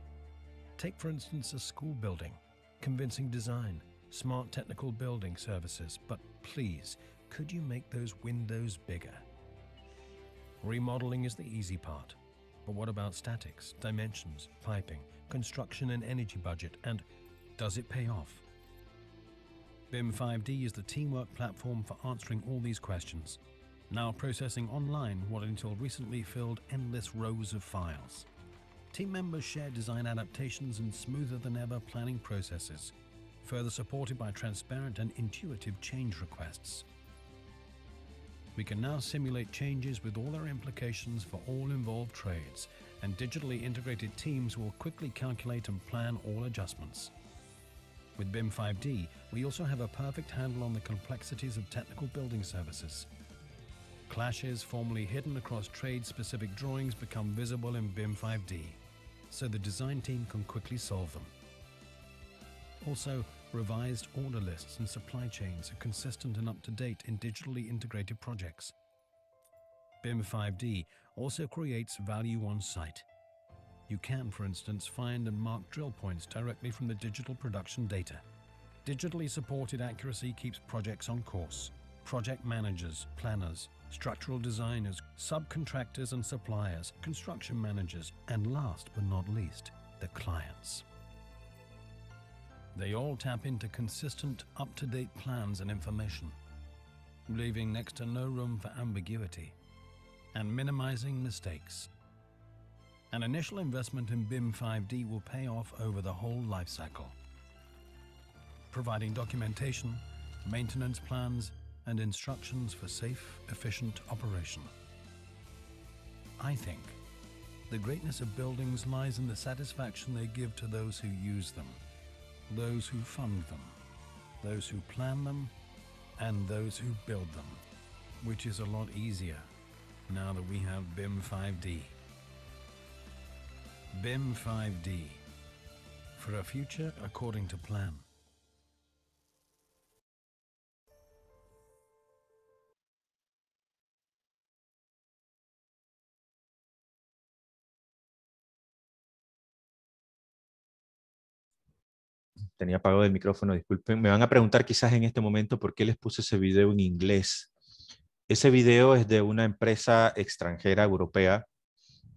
Take, for instance, a school building, convincing design, smart technical building services, but please, could you make those windows bigger? Remodeling is the easy part. But what about statics, dimensions, piping, construction and energy budget, and does it pay off? BIM 5D is the teamwork platform for answering all these questions, now processing online what until recently filled endless rows of files. Team members share design adaptations and smoother than ever planning processes, further supported by transparent and intuitive change requests we can now simulate changes with all their implications for all involved trades, and digitally integrated teams will quickly calculate and plan all adjustments. With BIM 5D, we also have a perfect handle on the complexities of technical building services. Clashes formerly hidden across trade-specific drawings become visible in BIM 5D, so the design team can quickly solve them. Also, Revised order lists and supply chains are consistent and up-to-date in digitally integrated projects. BIM 5D also creates value on site. You can, for instance, find and mark drill points directly from the digital production data. Digitally supported accuracy keeps projects on course. Project managers, planners, structural designers, subcontractors and suppliers, construction managers, and last but not least, the clients. They all tap into consistent, up to date plans and information, leaving next to no room for ambiguity and minimizing mistakes. An initial investment in BIM 5D will pay off over the whole life cycle, providing documentation, maintenance plans, and instructions for safe, efficient operation. I think the greatness of buildings lies in the satisfaction they give to those who use them those who fund them, those who plan them, and those who build them, which is a lot easier now that we have BIM 5D. BIM 5D for a future according to plan. tenía apagado el micrófono, disculpen. Me van a preguntar quizás en este momento por qué les puse ese video en inglés. Ese video es de una empresa extranjera europea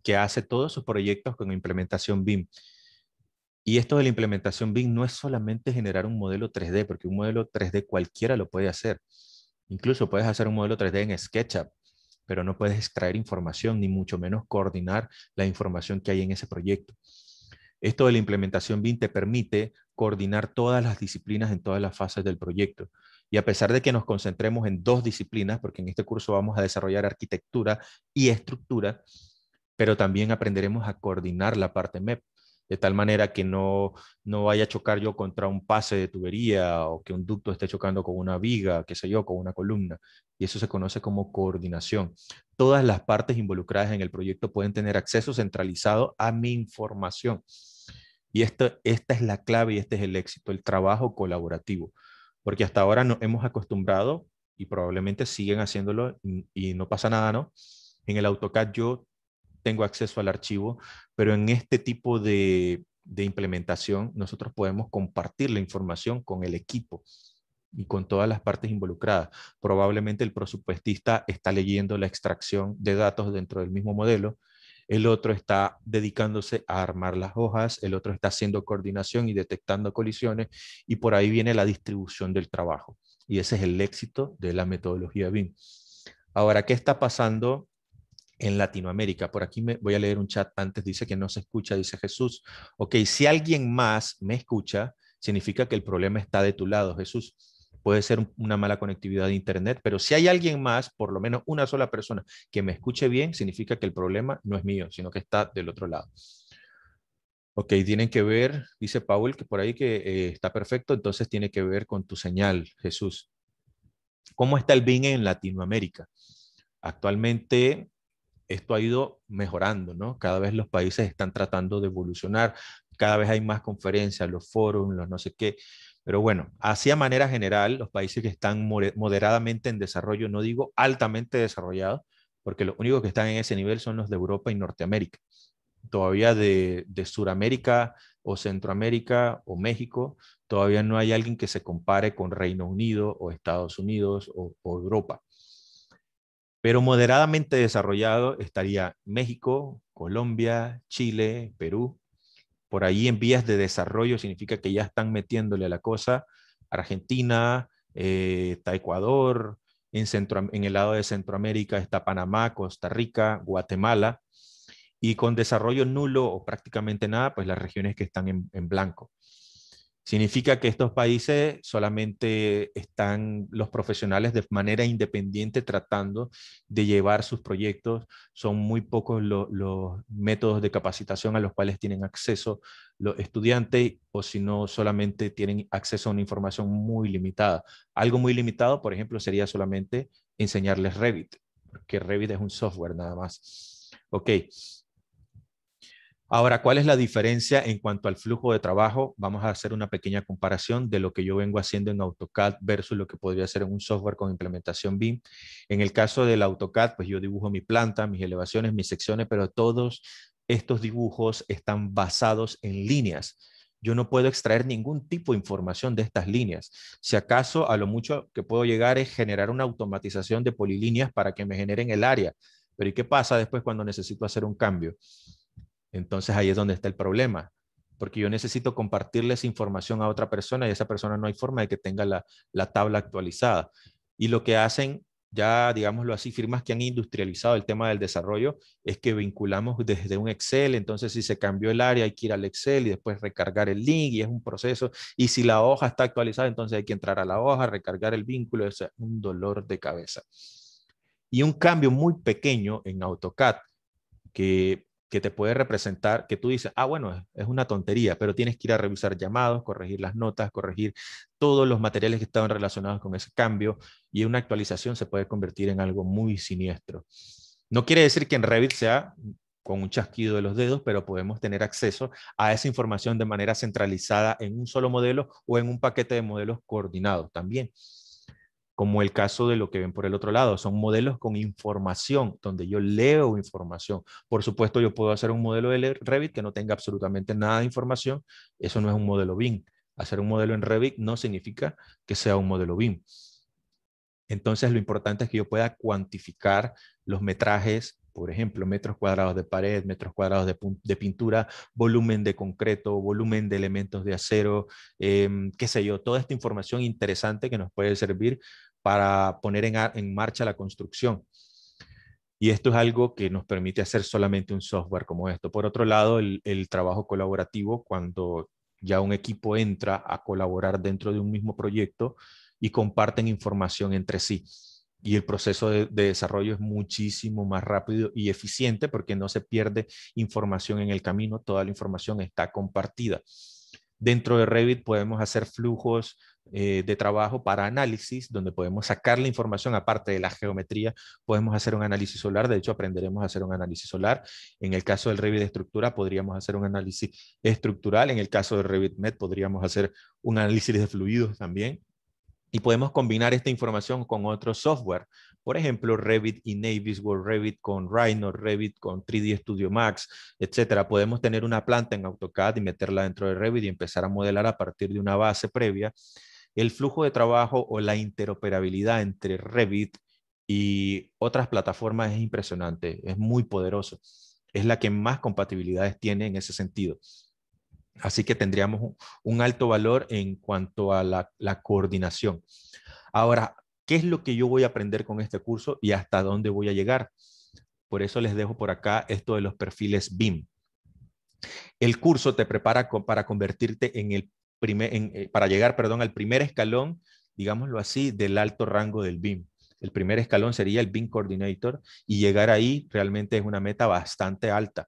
que hace todos sus proyectos con implementación BIM. Y esto de la implementación BIM no es solamente generar un modelo 3D, porque un modelo 3D cualquiera lo puede hacer. Incluso puedes hacer un modelo 3D en SketchUp, pero no puedes extraer información, ni mucho menos coordinar la información que hay en ese proyecto. Esto de la implementación BIM te permite coordinar todas las disciplinas en todas las fases del proyecto. Y a pesar de que nos concentremos en dos disciplinas, porque en este curso vamos a desarrollar arquitectura y estructura, pero también aprenderemos a coordinar la parte MEP, de tal manera que no, no vaya a chocar yo contra un pase de tubería o que un ducto esté chocando con una viga, qué sé yo, con una columna. Y eso se conoce como coordinación. Todas las partes involucradas en el proyecto pueden tener acceso centralizado a mi información. Y esta es la clave y este es el éxito, el trabajo colaborativo. Porque hasta ahora nos hemos acostumbrado y probablemente siguen haciéndolo y, no pasa nada, ¿no? En el AutoCAD yo tengo acceso al archivo, pero en este tipo de implementación nosotros podemos compartir la información con el equipo y con todas las partes involucradas. Probablemente el presupuestista está leyendo la extracción de datos dentro del mismo modelo, el otro está dedicándose a armar las hojas, el otro está haciendo coordinación y detectando colisiones, y por ahí viene la distribución del trabajo. Y ese es el éxito de la metodología BIM. Ahora, ¿qué está pasando en Latinoamérica. Por aquí me voy a leer un chat antes, dice que no se escucha, dice Jesús. Ok, si alguien más me escucha, significa que el problema está de tu lado, Jesús puede ser una mala conectividad de Internet, pero si hay alguien más, por lo menos una sola persona que me escuche bien, significa que el problema no es mío, sino que está del otro lado. Ok, tienen que ver, dice Paul, que por ahí que eh, está perfecto, entonces tiene que ver con tu señal, Jesús. ¿Cómo está el BIN en Latinoamérica? Actualmente esto ha ido mejorando, ¿no? Cada vez los países están tratando de evolucionar, cada vez hay más conferencias, los foros, los no sé qué. Pero bueno, así manera general, los países que están moderadamente en desarrollo, no digo altamente desarrollados, porque los únicos que están en ese nivel son los de Europa y Norteamérica. Todavía de, Suramérica o Centroamérica o México, todavía no hay alguien que se compare con Reino Unido o Estados Unidos o, o Europa. Pero moderadamente desarrollado estaría México, Colombia, Chile, Perú, por ahí en vías de desarrollo, significa que ya están metiéndole a la cosa Argentina, eh, está Ecuador, en, en el lado de Centroamérica está Panamá, Costa Rica, Guatemala, y con desarrollo nulo o prácticamente nada, pues las regiones que están en blanco. Significa que estos países solamente están los profesionales de manera independiente tratando de llevar sus proyectos. Son muy pocos los métodos de capacitación a los cuales tienen acceso los estudiantes o si no solamente tienen acceso a una información muy limitada. Algo muy limitado, por ejemplo, sería solamente enseñarles Revit, porque Revit es un software nada más. Ok, Ahora, ¿cuál es la diferencia en cuanto al flujo de trabajo? Vamos a hacer una pequeña comparación de lo que yo vengo haciendo en AutoCAD versus lo que podría hacer en un software con implementación BIM. En el caso del AutoCAD, pues yo dibujo mi planta, mis elevaciones, mis secciones, pero todos estos dibujos están basados en líneas. Yo no puedo extraer ningún tipo de información de estas líneas. Si acaso a lo mucho que puedo llegar es generar una automatización de polilíneas para que me generen el área. Pero ¿y qué pasa después cuando necesito hacer un cambio? Entonces ahí es donde está el problema, porque yo necesito compartirles información a otra persona y esa persona no hay forma de que tenga la, la tabla actualizada. Y lo que hacen ya, digámoslo así, firmas que han industrializado el tema del desarrollo, es que vinculamos desde un Excel, entonces si se cambió el área hay que ir al Excel y después recargar el link y es un proceso, y si la hoja está actualizada, entonces hay que entrar a la hoja, recargar el vínculo, es un dolor de cabeza. Y un cambio muy pequeño en AutoCAD, que que te puede representar, que tú dices, ah, bueno, es una tontería, pero tienes que ir a revisar llamados, corregir las notas, corregir todos los materiales que estaban relacionados con ese cambio y una actualización se puede convertir en algo muy siniestro. No quiere decir que en Revit sea con un chasquido de los dedos, pero podemos tener acceso a esa información de manera centralizada en un solo modelo o en un paquete de modelos coordinados también como el caso de lo que ven por el otro lado. Son modelos con información, donde yo leo información. Por supuesto, yo puedo hacer un modelo de Revit que no tenga absolutamente nada de información. Eso no es un modelo BIM. Hacer un modelo en Revit no significa que sea un modelo BIM. Entonces, lo importante es que yo pueda cuantificar los metrajes, por ejemplo, metros cuadrados de pared, metros cuadrados de, pintura, volumen de concreto, volumen de elementos de acero, em, qué sé yo, toda esta información interesante que nos puede servir para poner en, marcha la construcción. Y esto es algo que nos permite hacer solamente un software como esto. Por otro lado, el, trabajo colaborativo, cuando ya un equipo entra a colaborar dentro de un mismo proyecto y comparten información entre sí. Y el proceso de, de desarrollo es muchísimo más rápido y eficiente porque no se pierde información en el camino, toda la información está compartida. Dentro de Revit podemos hacer flujos eh, de trabajo para análisis, donde podemos sacar la información aparte de la geometría, podemos hacer un análisis solar, de hecho aprenderemos a hacer un análisis solar, en el caso del Revit de estructura podríamos hacer un análisis estructural, en el caso de Revit Med podríamos hacer un análisis de fluidos también, y podemos combinar esta información con otro software. Por ejemplo, Revit y Navis Revit con Rhino, Revit con 3D Studio Max, etcétera. Podemos tener una planta en AutoCAD y meterla dentro de Revit y empezar a modelar a partir de una base previa el flujo de trabajo o la interoperabilidad entre Revit y otras plataformas es impresionante, es muy poderoso. Es la que más compatibilidades tiene en ese sentido. Así que tendríamos un alto valor en cuanto a la, coordinación. Ahora, ¿qué es lo que yo voy a aprender con este curso y hasta dónde voy a llegar? Por eso les dejo por acá esto de los perfiles BIM. El curso te prepara para convertirte en el eh, para llegar perdón, al primer escalón, digámoslo así, del alto rango del BIM. El primer escalón sería el BIM Coordinator y llegar ahí realmente es una meta bastante alta.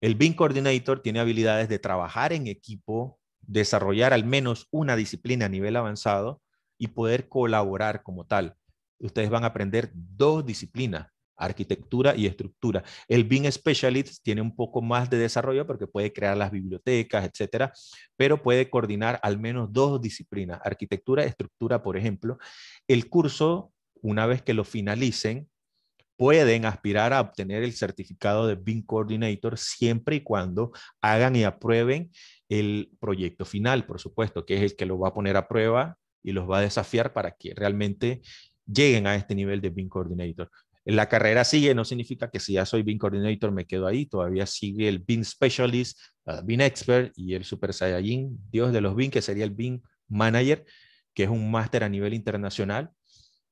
El BIM Coordinator tiene habilidades de trabajar en equipo, desarrollar al menos una disciplina a nivel avanzado y poder colaborar como tal. Ustedes van a aprender dos disciplinas, arquitectura y estructura. El BIM Specialist tiene un poco más de desarrollo porque puede crear las bibliotecas, etcétera, pero puede coordinar al menos dos disciplinas, arquitectura, y estructura, por ejemplo. El curso, una vez que lo finalicen, pueden aspirar a obtener el certificado de BIM Coordinator siempre y cuando hagan y aprueben el proyecto final, por supuesto, que es el que lo va a poner a prueba y los va a desafiar para que realmente lleguen a este nivel de BIM Coordinator la carrera sigue, no significa que si ya soy BIM Coordinator me quedo ahí, todavía sigue el BIM Specialist, el BIM Expert y el Super Saiyajin, Dios de los BIM, que sería el BIM Manager, que es un máster a nivel internacional,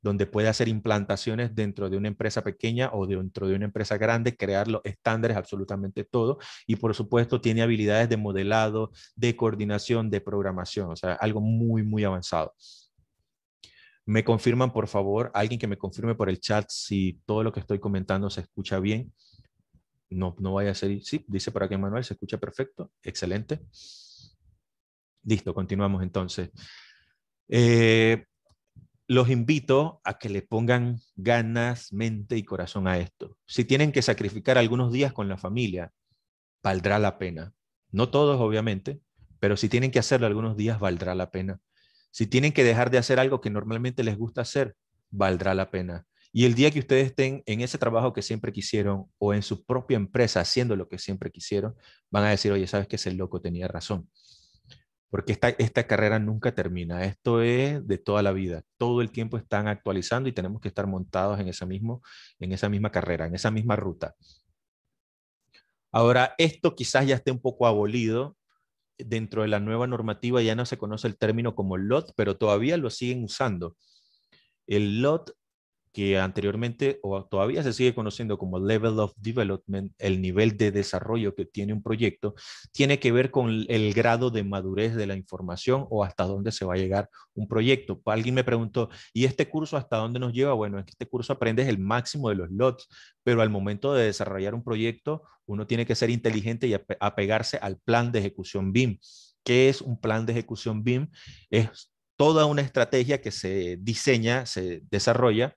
donde puede hacer implantaciones dentro de una empresa pequeña o dentro de una empresa grande, crear los estándares, absolutamente todo. Y por supuesto tiene habilidades de modelado, de coordinación, de programación, o sea, algo muy, muy avanzado. Me confirman, por favor, alguien que me confirme por el chat si todo lo que estoy comentando se escucha bien. No, no vaya a ser, sí, dice por aquí Manuel, se escucha perfecto, excelente. Listo, continuamos entonces. Eh, los invito a que le pongan ganas, mente y corazón a esto. Si tienen que sacrificar algunos días con la familia, valdrá la pena. No todos, obviamente, pero si tienen que hacerlo algunos días, valdrá la pena. Si tienen que dejar de hacer algo que normalmente les gusta hacer, valdrá la pena. Y el día que ustedes estén en ese trabajo que siempre quisieron o en su propia empresa haciendo lo que siempre quisieron, van a decir, oye, sabes que ese loco tenía razón. Porque esta, carrera nunca termina. Esto es de toda la vida. Todo el tiempo están actualizando y tenemos que estar montados en esa, en esa misma carrera, en esa misma ruta. Ahora, esto quizás ya esté un poco abolido dentro de la nueva normativa ya no se conoce el término como lot, pero todavía lo siguen usando. El lot que anteriormente o todavía se sigue conociendo como level of development, el nivel de desarrollo que tiene un proyecto, tiene que ver con el grado de madurez de la información o hasta dónde se va a llegar un proyecto. Alguien me preguntó, ¿y este curso hasta dónde nos lleva? Bueno, es que este curso aprendes el máximo de los lots, pero al momento de desarrollar un proyecto, uno tiene que ser inteligente y apegarse al plan de ejecución BIM. ¿Qué es un plan de ejecución BIM? Es toda una estrategia que se diseña, se desarrolla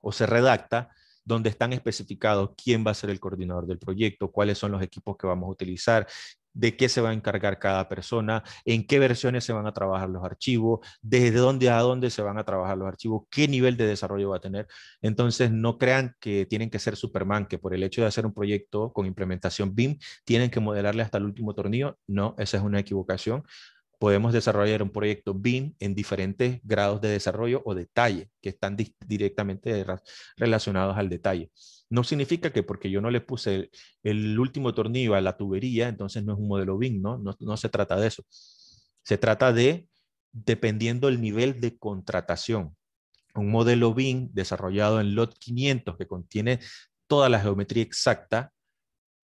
o se redacta, donde están especificados quién va a ser el coordinador del proyecto, cuáles son los equipos que vamos a utilizar, de qué se va a encargar cada persona, en qué versiones se van a trabajar los archivos, desde dónde a dónde se van a trabajar los archivos, qué nivel de desarrollo va a tener. Entonces, no crean que tienen que ser Superman, que por el hecho de hacer un proyecto con implementación BIM, tienen que modelarle hasta el último tornillo. No, esa es una equivocación podemos desarrollar un proyecto BIM en diferentes grados de desarrollo o detalle que están directamente relacionados al detalle. No significa que porque yo no le puse el, último tornillo a la tubería, entonces no es un modelo BIM, ¿no? ¿no? No se trata de eso. Se trata de, dependiendo el nivel de contratación, un modelo BIM desarrollado en LOT 500 que contiene toda la geometría exacta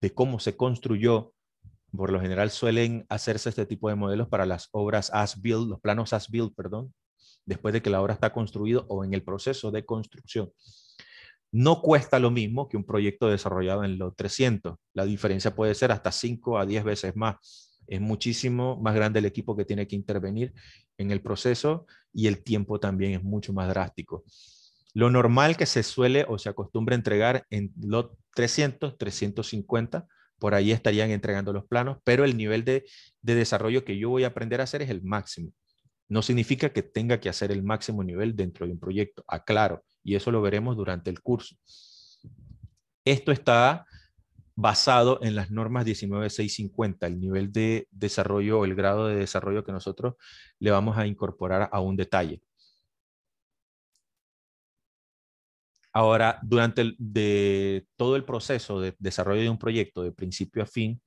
de cómo se construyó, por lo general suelen hacerse este tipo de modelos para las obras as-built, los planos as-built, perdón, después de que la obra está construida o en el proceso de construcción. No cuesta lo mismo que un proyecto desarrollado en los 300. La diferencia puede ser hasta 5 a 10 veces más. Es muchísimo más grande el equipo que tiene que intervenir en el proceso y el tiempo también es mucho más drástico. Lo normal que se suele o se acostumbra entregar en lot 300, 350 por ahí estarían entregando los planos, pero el nivel de, desarrollo que yo voy a aprender a hacer es el máximo. No significa que tenga que hacer el máximo nivel dentro de un proyecto, aclaro, y eso lo veremos durante el curso. Esto está basado en las normas 19650, el nivel de desarrollo o el grado de desarrollo que nosotros le vamos a incorporar a un detalle. Ahora, durante el, de todo el proceso de desarrollo de un proyecto de principio a fin,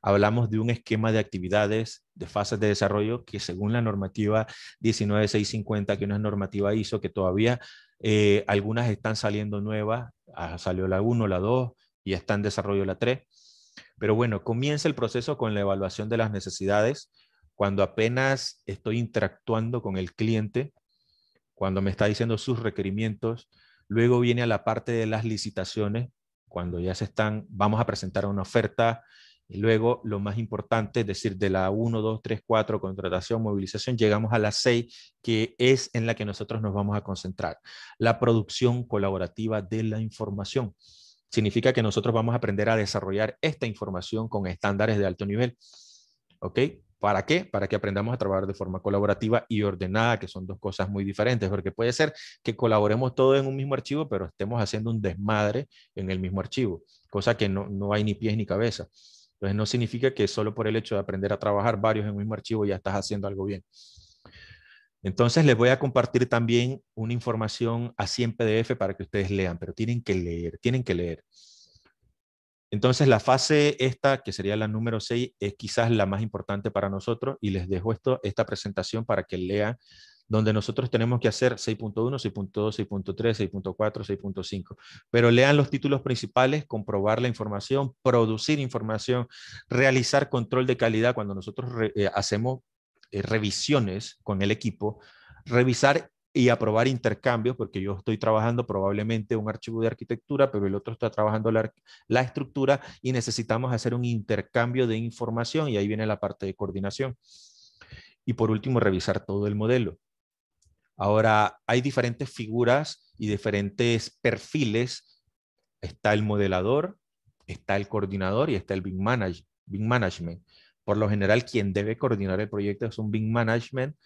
hablamos de un esquema de actividades, de fases de desarrollo que según la normativa 19650, que no es normativa ISO, que todavía eh, algunas están saliendo nuevas, ah, salió la 1, la 2, y está en desarrollo la 3. Pero bueno, comienza el proceso con la evaluación de las necesidades, cuando apenas estoy interactuando con el cliente, cuando me está diciendo sus requerimientos, Luego viene a la parte de las licitaciones, cuando ya se están, vamos a presentar una oferta. Y luego, lo más importante, es decir, de la 1, 2, 3, 4, contratación, movilización, llegamos a la 6, que es en la que nosotros nos vamos a concentrar. La producción colaborativa de la información. Significa que nosotros vamos a aprender a desarrollar esta información con estándares de alto nivel. ¿Ok? ¿Para qué? Para que aprendamos a trabajar de forma colaborativa y ordenada, que son dos cosas muy diferentes, porque puede ser que colaboremos todos en un mismo archivo, pero estemos haciendo un desmadre en el mismo archivo, cosa que no, hay ni pies ni cabeza. Entonces no significa que solo por el hecho de aprender a trabajar varios en un mismo archivo ya estás haciendo algo bien. Entonces les voy a compartir también una información así en PDF para que ustedes lean, pero tienen que leer, tienen que leer. Entonces, la fase esta, que sería la número 6, es quizás la más importante para nosotros y les dejo esto, esta presentación para que lean, donde nosotros tenemos que hacer 6.1, 6.2, 6.3, 6.4, 6.5. Pero lean los títulos principales, comprobar la información, producir información, realizar control de calidad cuando nosotros eh, hacemos eh, revisiones con el equipo, revisar y aprobar intercambios, porque yo estoy trabajando probablemente un archivo de arquitectura, pero el otro está trabajando la, estructura y necesitamos hacer un intercambio de información y ahí viene la parte de coordinación. Y por último, revisar todo el modelo. Ahora, hay diferentes figuras y diferentes perfiles. Está el modelador, está el coordinador y está el Big, big Management. Por lo general, quien debe coordinar el proyecto es un Big Management,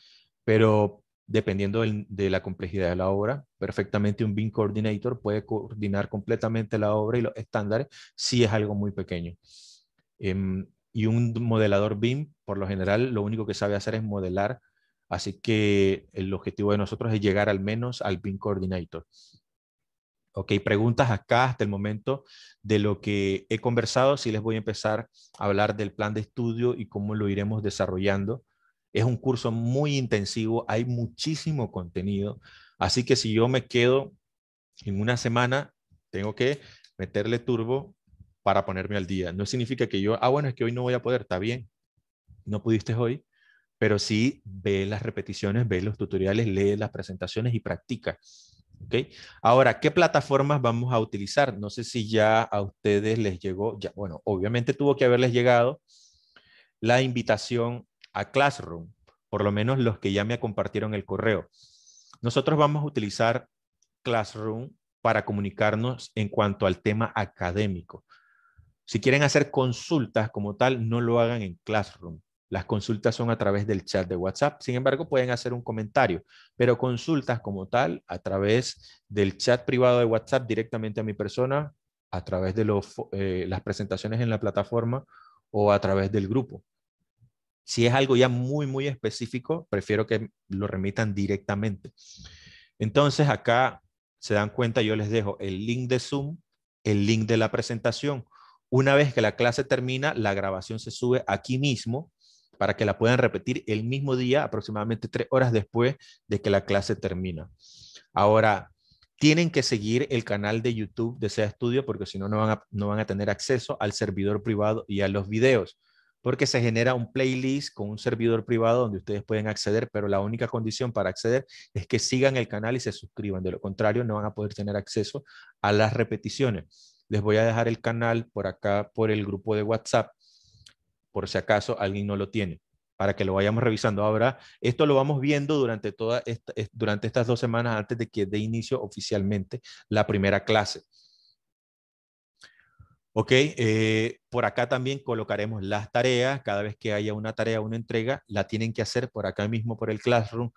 pero dependiendo de la complejidad de la obra. Perfectamente un BIM Coordinator puede coordinar completamente la obra y los estándares si es algo muy pequeño. Em, y un modelador BIM, por lo general, lo único que sabe hacer es modelar. Así que el objetivo de nosotros es llegar al menos al BIM Coordinator. Ok, preguntas acá hasta el momento de lo que he conversado. si les voy a empezar a hablar del plan de estudio y cómo lo iremos desarrollando es un curso muy intensivo, hay muchísimo contenido, así que si yo me quedo en una semana, tengo que meterle turbo para ponerme al día. No significa que yo, ah, bueno, es que hoy no voy a poder, está bien, no pudiste hoy, pero sí ve las repeticiones, ve los tutoriales, lee las presentaciones y practica. ¿Okay? Ahora, ¿qué plataformas vamos a utilizar? No sé si ya a ustedes les llegó, ya, bueno, obviamente tuvo que haberles llegado la invitación a Classroom, por lo menos los que ya me compartieron el correo. Nosotros vamos a utilizar Classroom para comunicarnos en cuanto al tema académico. Si quieren hacer consultas como tal, no lo hagan en Classroom. Las consultas son a través del chat de WhatsApp. Sin embargo, pueden hacer un comentario, pero consultas como tal a través del chat privado de WhatsApp directamente a mi persona, a través de eh, las presentaciones en la plataforma o a través del grupo. Si es algo ya muy, muy específico, prefiero que lo remitan directamente. Entonces, acá se dan cuenta, yo les dejo el link de Zoom, el link de la presentación. Una vez que la clase termina, la grabación se sube aquí mismo para que la puedan repetir el mismo día, aproximadamente tres horas después de que la clase termina. Ahora, tienen que seguir el canal de YouTube de SEA porque si no, no van, no van a tener acceso al servidor privado y a los videos porque se genera un playlist con un servidor privado donde ustedes pueden acceder, pero la única condición para acceder es que sigan el canal y se suscriban. De lo contrario, no van a poder tener acceso a las repeticiones. Les voy a dejar el canal por acá, por el grupo de WhatsApp, por si acaso alguien no lo tiene para que lo vayamos revisando. Ahora, esto lo vamos viendo durante, toda durante estas dos semanas antes de que dé inicio oficialmente la primera clase. Ok, eh, por acá también colocaremos las tareas. Cada vez que haya una tarea, una entrega, la tienen que hacer por acá mismo, por el Classroom.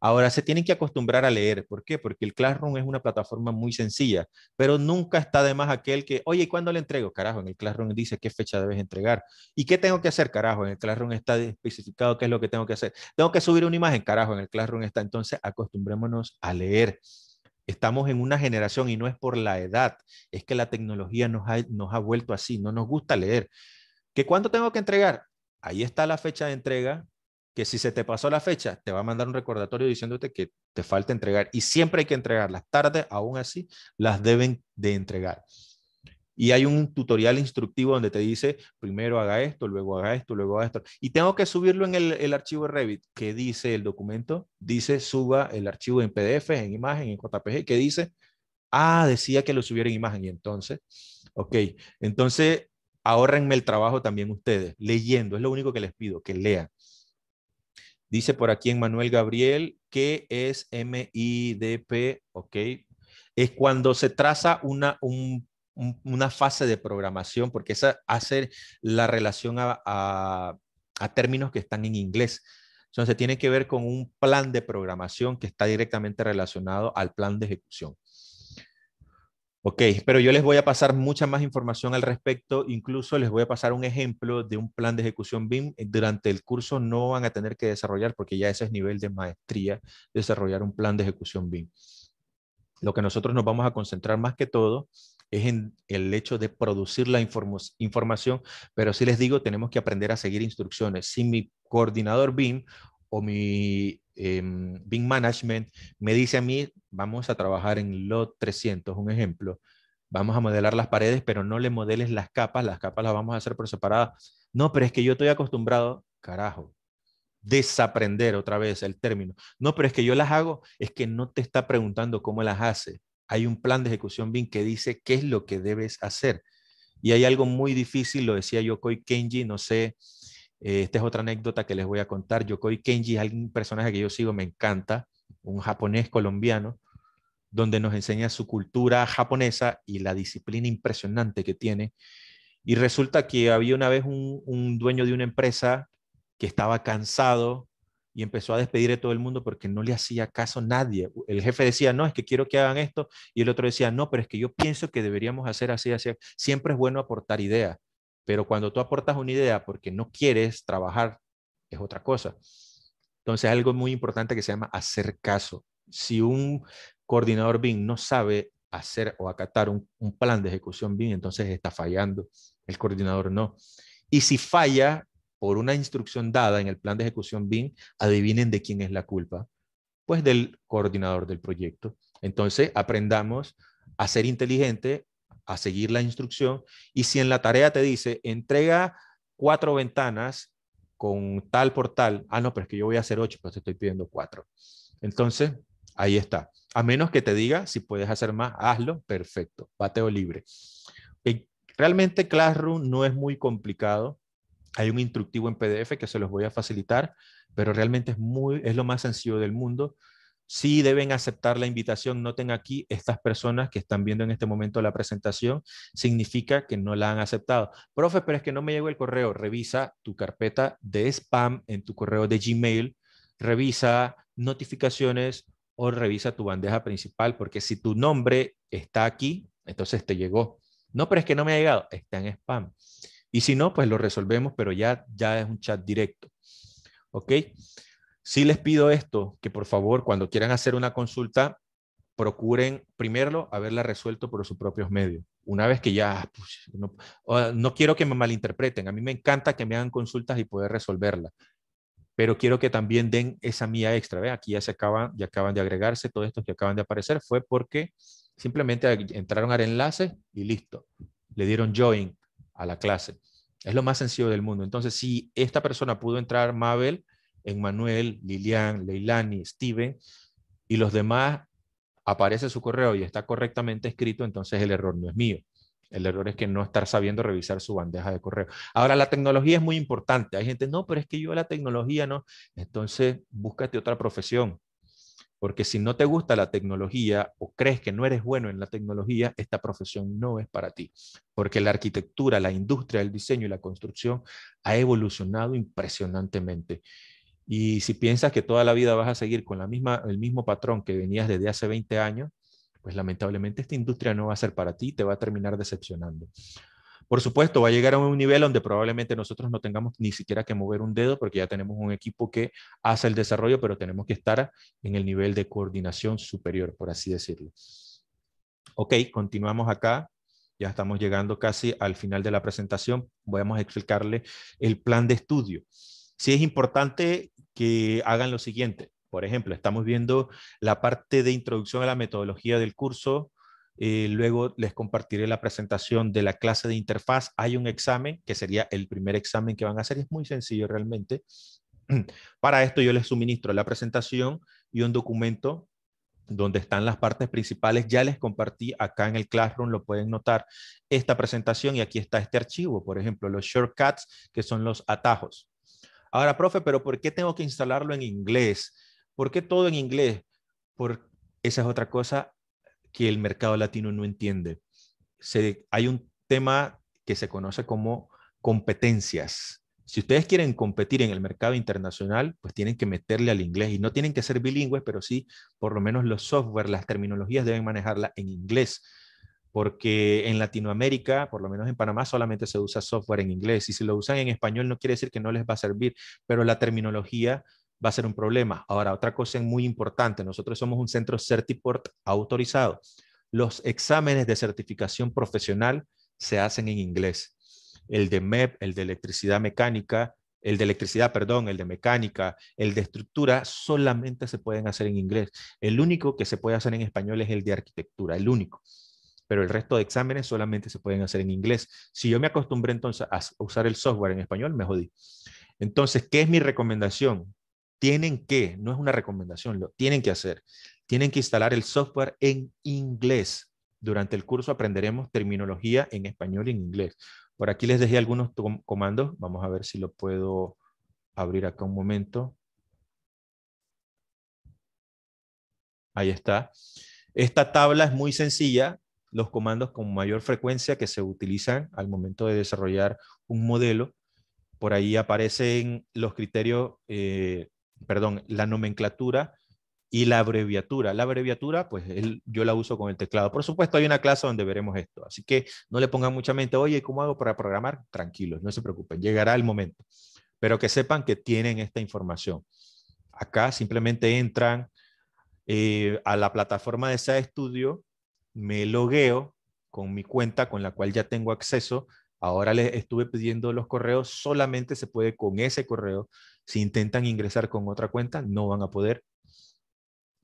Ahora se tienen que acostumbrar a leer. ¿Por qué? Porque el Classroom es una plataforma muy sencilla, pero nunca está de más aquel que, oye, ¿cuándo le entrego? Carajo, en el Classroom dice qué fecha debes entregar. ¿Y qué tengo que hacer? Carajo, en el Classroom está especificado qué es lo que tengo que hacer. Tengo que subir una imagen. Carajo, en el Classroom está. Entonces, acostumbrémonos a leer. Estamos en una generación y no es por la edad, es que la tecnología nos ha, vuelto así, no nos gusta leer. ¿Qué cuánto tengo que entregar? Ahí está la fecha de entrega, que si se te pasó la fecha, te va a mandar un recordatorio diciéndote que te falta entregar y siempre hay que entregar. Las tardes, aún así, las deben de entregar y hay un tutorial instructivo donde te dice, primero haga esto, luego haga esto, luego haga esto. Y tengo que subirlo en el, archivo de Revit. ¿Qué dice el documento? Dice, suba el archivo en PDF, en imagen, en JPG. ¿Qué dice? Ah, decía que lo subiera en imagen. Y entonces, ok, entonces ahorrenme el trabajo también ustedes, leyendo. Es lo único que les pido, que lean. Dice por aquí en Manuel Gabriel, ¿qué es MIDP? Ok, es cuando se traza una, un una fase de programación, porque esa hace la relación a, a, a términos que están en inglés. Entonces, tiene que ver con un plan de programación que está directamente relacionado al plan de ejecución. Ok, pero yo les voy a pasar mucha más información al respecto, incluso les voy a pasar un ejemplo de un plan de ejecución BIM. Durante el curso no van a tener que desarrollar, porque ya ese es nivel de maestría, desarrollar un plan de ejecución BIM. Lo que nosotros nos vamos a concentrar más que todo es en el hecho de producir la información, pero si les digo, tenemos que aprender a seguir instrucciones. Si mi coordinador BIM o mi em, BIM Management me dice a mí, vamos a trabajar en lot 300, un ejemplo, vamos a modelar las paredes, pero no le modeles las capas, las capas las vamos a hacer por separadas. No, pero es que yo estoy acostumbrado, carajo, desaprender otra vez el término. No, pero es que yo las hago, es que no te está preguntando cómo las hace hay un plan de ejecución BIM que dice qué es lo que debes hacer. Y hay algo muy difícil, lo decía Yokoi Kenji, no sé, eh, esta es otra anécdota que les voy a contar. Yokoi Kenji es un personaje que yo sigo, me encanta, un japonés colombiano, donde nos enseña su cultura japonesa y la disciplina impresionante que tiene. Y resulta que había una vez un dueño de una empresa que estaba cansado y empezó a despedir a todo el mundo porque no le hacía caso nadie. El jefe decía, no, es que quiero que hagan esto, y el otro decía, no, pero es que yo pienso que deberíamos hacer así, así. Siempre es bueno aportar ideas, pero cuando tú aportas una idea porque no quieres trabajar, es otra cosa. Entonces, algo muy importante que se llama hacer caso. Si un coordinador BIM no sabe hacer o acatar un, un plan de ejecución BIM, entonces está fallando. El coordinador no. Y si falla, por una instrucción dada en el plan de ejecución BIM, adivinen de quién es la culpa. Pues del coordinador del proyecto. Entonces, aprendamos a ser inteligente, a seguir la instrucción. Y si en la tarea te dice, entrega cuatro ventanas con tal por tal, ah, no, pero es que yo voy a hacer ocho, pero te estoy pidiendo cuatro. Entonces, ahí está. A menos que te diga, si puedes hacer más, hazlo, perfecto, pateo libre. Realmente Classroom no es muy complicado. Hay un instructivo en PDF que se los voy a facilitar, pero realmente es, muy, es lo más sencillo del mundo. Si deben aceptar la invitación, noten aquí, estas personas que están viendo en este momento la presentación, significa que no la han aceptado. Profe, pero es que no me llegó el correo. Revisa tu carpeta de spam en tu correo de Gmail, revisa notificaciones o revisa tu bandeja principal, porque si tu nombre está aquí, entonces te llegó. No, pero es que no me ha llegado, está en spam. Y si no, pues lo resolvemos, pero ya, ya es un chat directo. ¿Ok? Sí les pido esto, que por favor, cuando quieran hacer una consulta, procuren primero haberla resuelto por sus propios medios. Una vez que ya, ah, pues, ah, no, quiero que me malinterpreten, a mí me encanta que me hagan consultas y poder resolverlas pero quiero que también den esa mía extra. Aquí ya se acaban, ya acaban de agregarse todos estos que acaban de aparecer. Fue porque simplemente entraron al enlace y listo. Le dieron join a la clase. Es lo más sencillo del mundo. Entonces, si esta persona pudo entrar, Mabel, Emmanuel, Lilian, Leilani, Steven y los demás, aparece su correo y está correctamente escrito, entonces el error no es mío. El error es que no estar sabiendo revisar su bandeja de correo. Ahora, la tecnología es muy importante. Hay gente, no, pero es que yo la tecnología no. Entonces, búscate otra profesión. Porque si no te gusta la tecnología o crees que no eres bueno en la tecnología, esta profesión no es para ti. Porque la arquitectura, la industria el diseño y la construcción ha evolucionado impresionantemente. Y si piensas que toda la vida vas a seguir con la misma, el mismo patrón que venías desde hace 20 años, pues lamentablemente esta industria no va a ser para ti, y te va a terminar decepcionando. Por supuesto, va a llegar a un nivel donde probablemente nosotros no tengamos ni siquiera que mover un dedo porque ya tenemos un equipo que hace el desarrollo, pero tenemos que estar en el nivel de coordinación superior, por así decirlo. Ok, continuamos acá. Ya estamos llegando casi al final de la presentación. Vamos a explicarle el plan de estudio. Sí es importante que hagan lo siguiente. Por ejemplo, estamos viendo la parte de introducción a la metodología del curso, eh, luego les compartiré la presentación de la clase de interfaz. Hay un examen que sería el primer examen que van a hacer. Es muy sencillo realmente. <clears throat> Para esto yo les suministro la presentación y un documento donde están las partes principales. Ya les compartí acá en el Classroom, lo pueden notar, esta presentación y aquí está este archivo, por ejemplo, los shortcuts, que son los atajos. Ahora, profe, pero ¿por qué tengo que instalarlo en inglés? ¿Por qué todo en inglés? Por, esa es otra cosa que el mercado latino no entiende. hay un tema que se conoce como competencias. Si ustedes quieren competir en el mercado internacional, pues tienen que meterle al inglés y no tienen que ser bilingües, pero sí, por lo menos los software, las terminologías deben manejarla en inglés, porque en Latinoamérica, por lo menos en Panamá, solamente se usa software en inglés y si lo usan en español no quiere decir que no les va a servir, pero la terminología va a ser un problema. Ahora, otra cosa muy importante, nosotros somos un centro Certiport autorizado. Los exámenes de certificación profesional se hacen en inglés. El de MEP, el de electricidad mecánica, el de electricidad, perdón, el de mecánica, el de estructura, solamente se pueden hacer en inglés. El único que se puede hacer en español es el de arquitectura, el único. Pero el resto de exámenes solamente se pueden hacer en inglés. Si yo me acostumbré entonces a usar el software en español, me jodí. Entonces, ¿qué es mi recomendación? tienen que, no es una recomendación, lo tienen que hacer. Tienen que instalar el software en inglés. Durante el curso aprenderemos terminología en español y en inglés. Por aquí les dejé algunos comandos. Vamos a ver si lo puedo abrir acá un momento. Ahí está. Esta tabla es muy sencilla. Los comandos con mayor frecuencia que se utilizan al momento de desarrollar un modelo. Por ahí aparecen los criterios eh, perdón, la nomenclatura y la abreviatura. La abreviatura, pues yo la uso con el teclado. Por supuesto, hay una clase donde veremos esto, así que no le pongan mucha mente, oye, ¿cómo hago para programar? Tranquilos, no se preocupen, llegará el momento, pero que sepan que tienen esta información. Acá simplemente entran eh, a la plataforma de SAE Studio, me logueo con mi cuenta con la cual ya tengo acceso. Ahora les estuve pidiendo los correos, solamente se puede con ese correo si intentan ingresar con otra cuenta, no van a poder.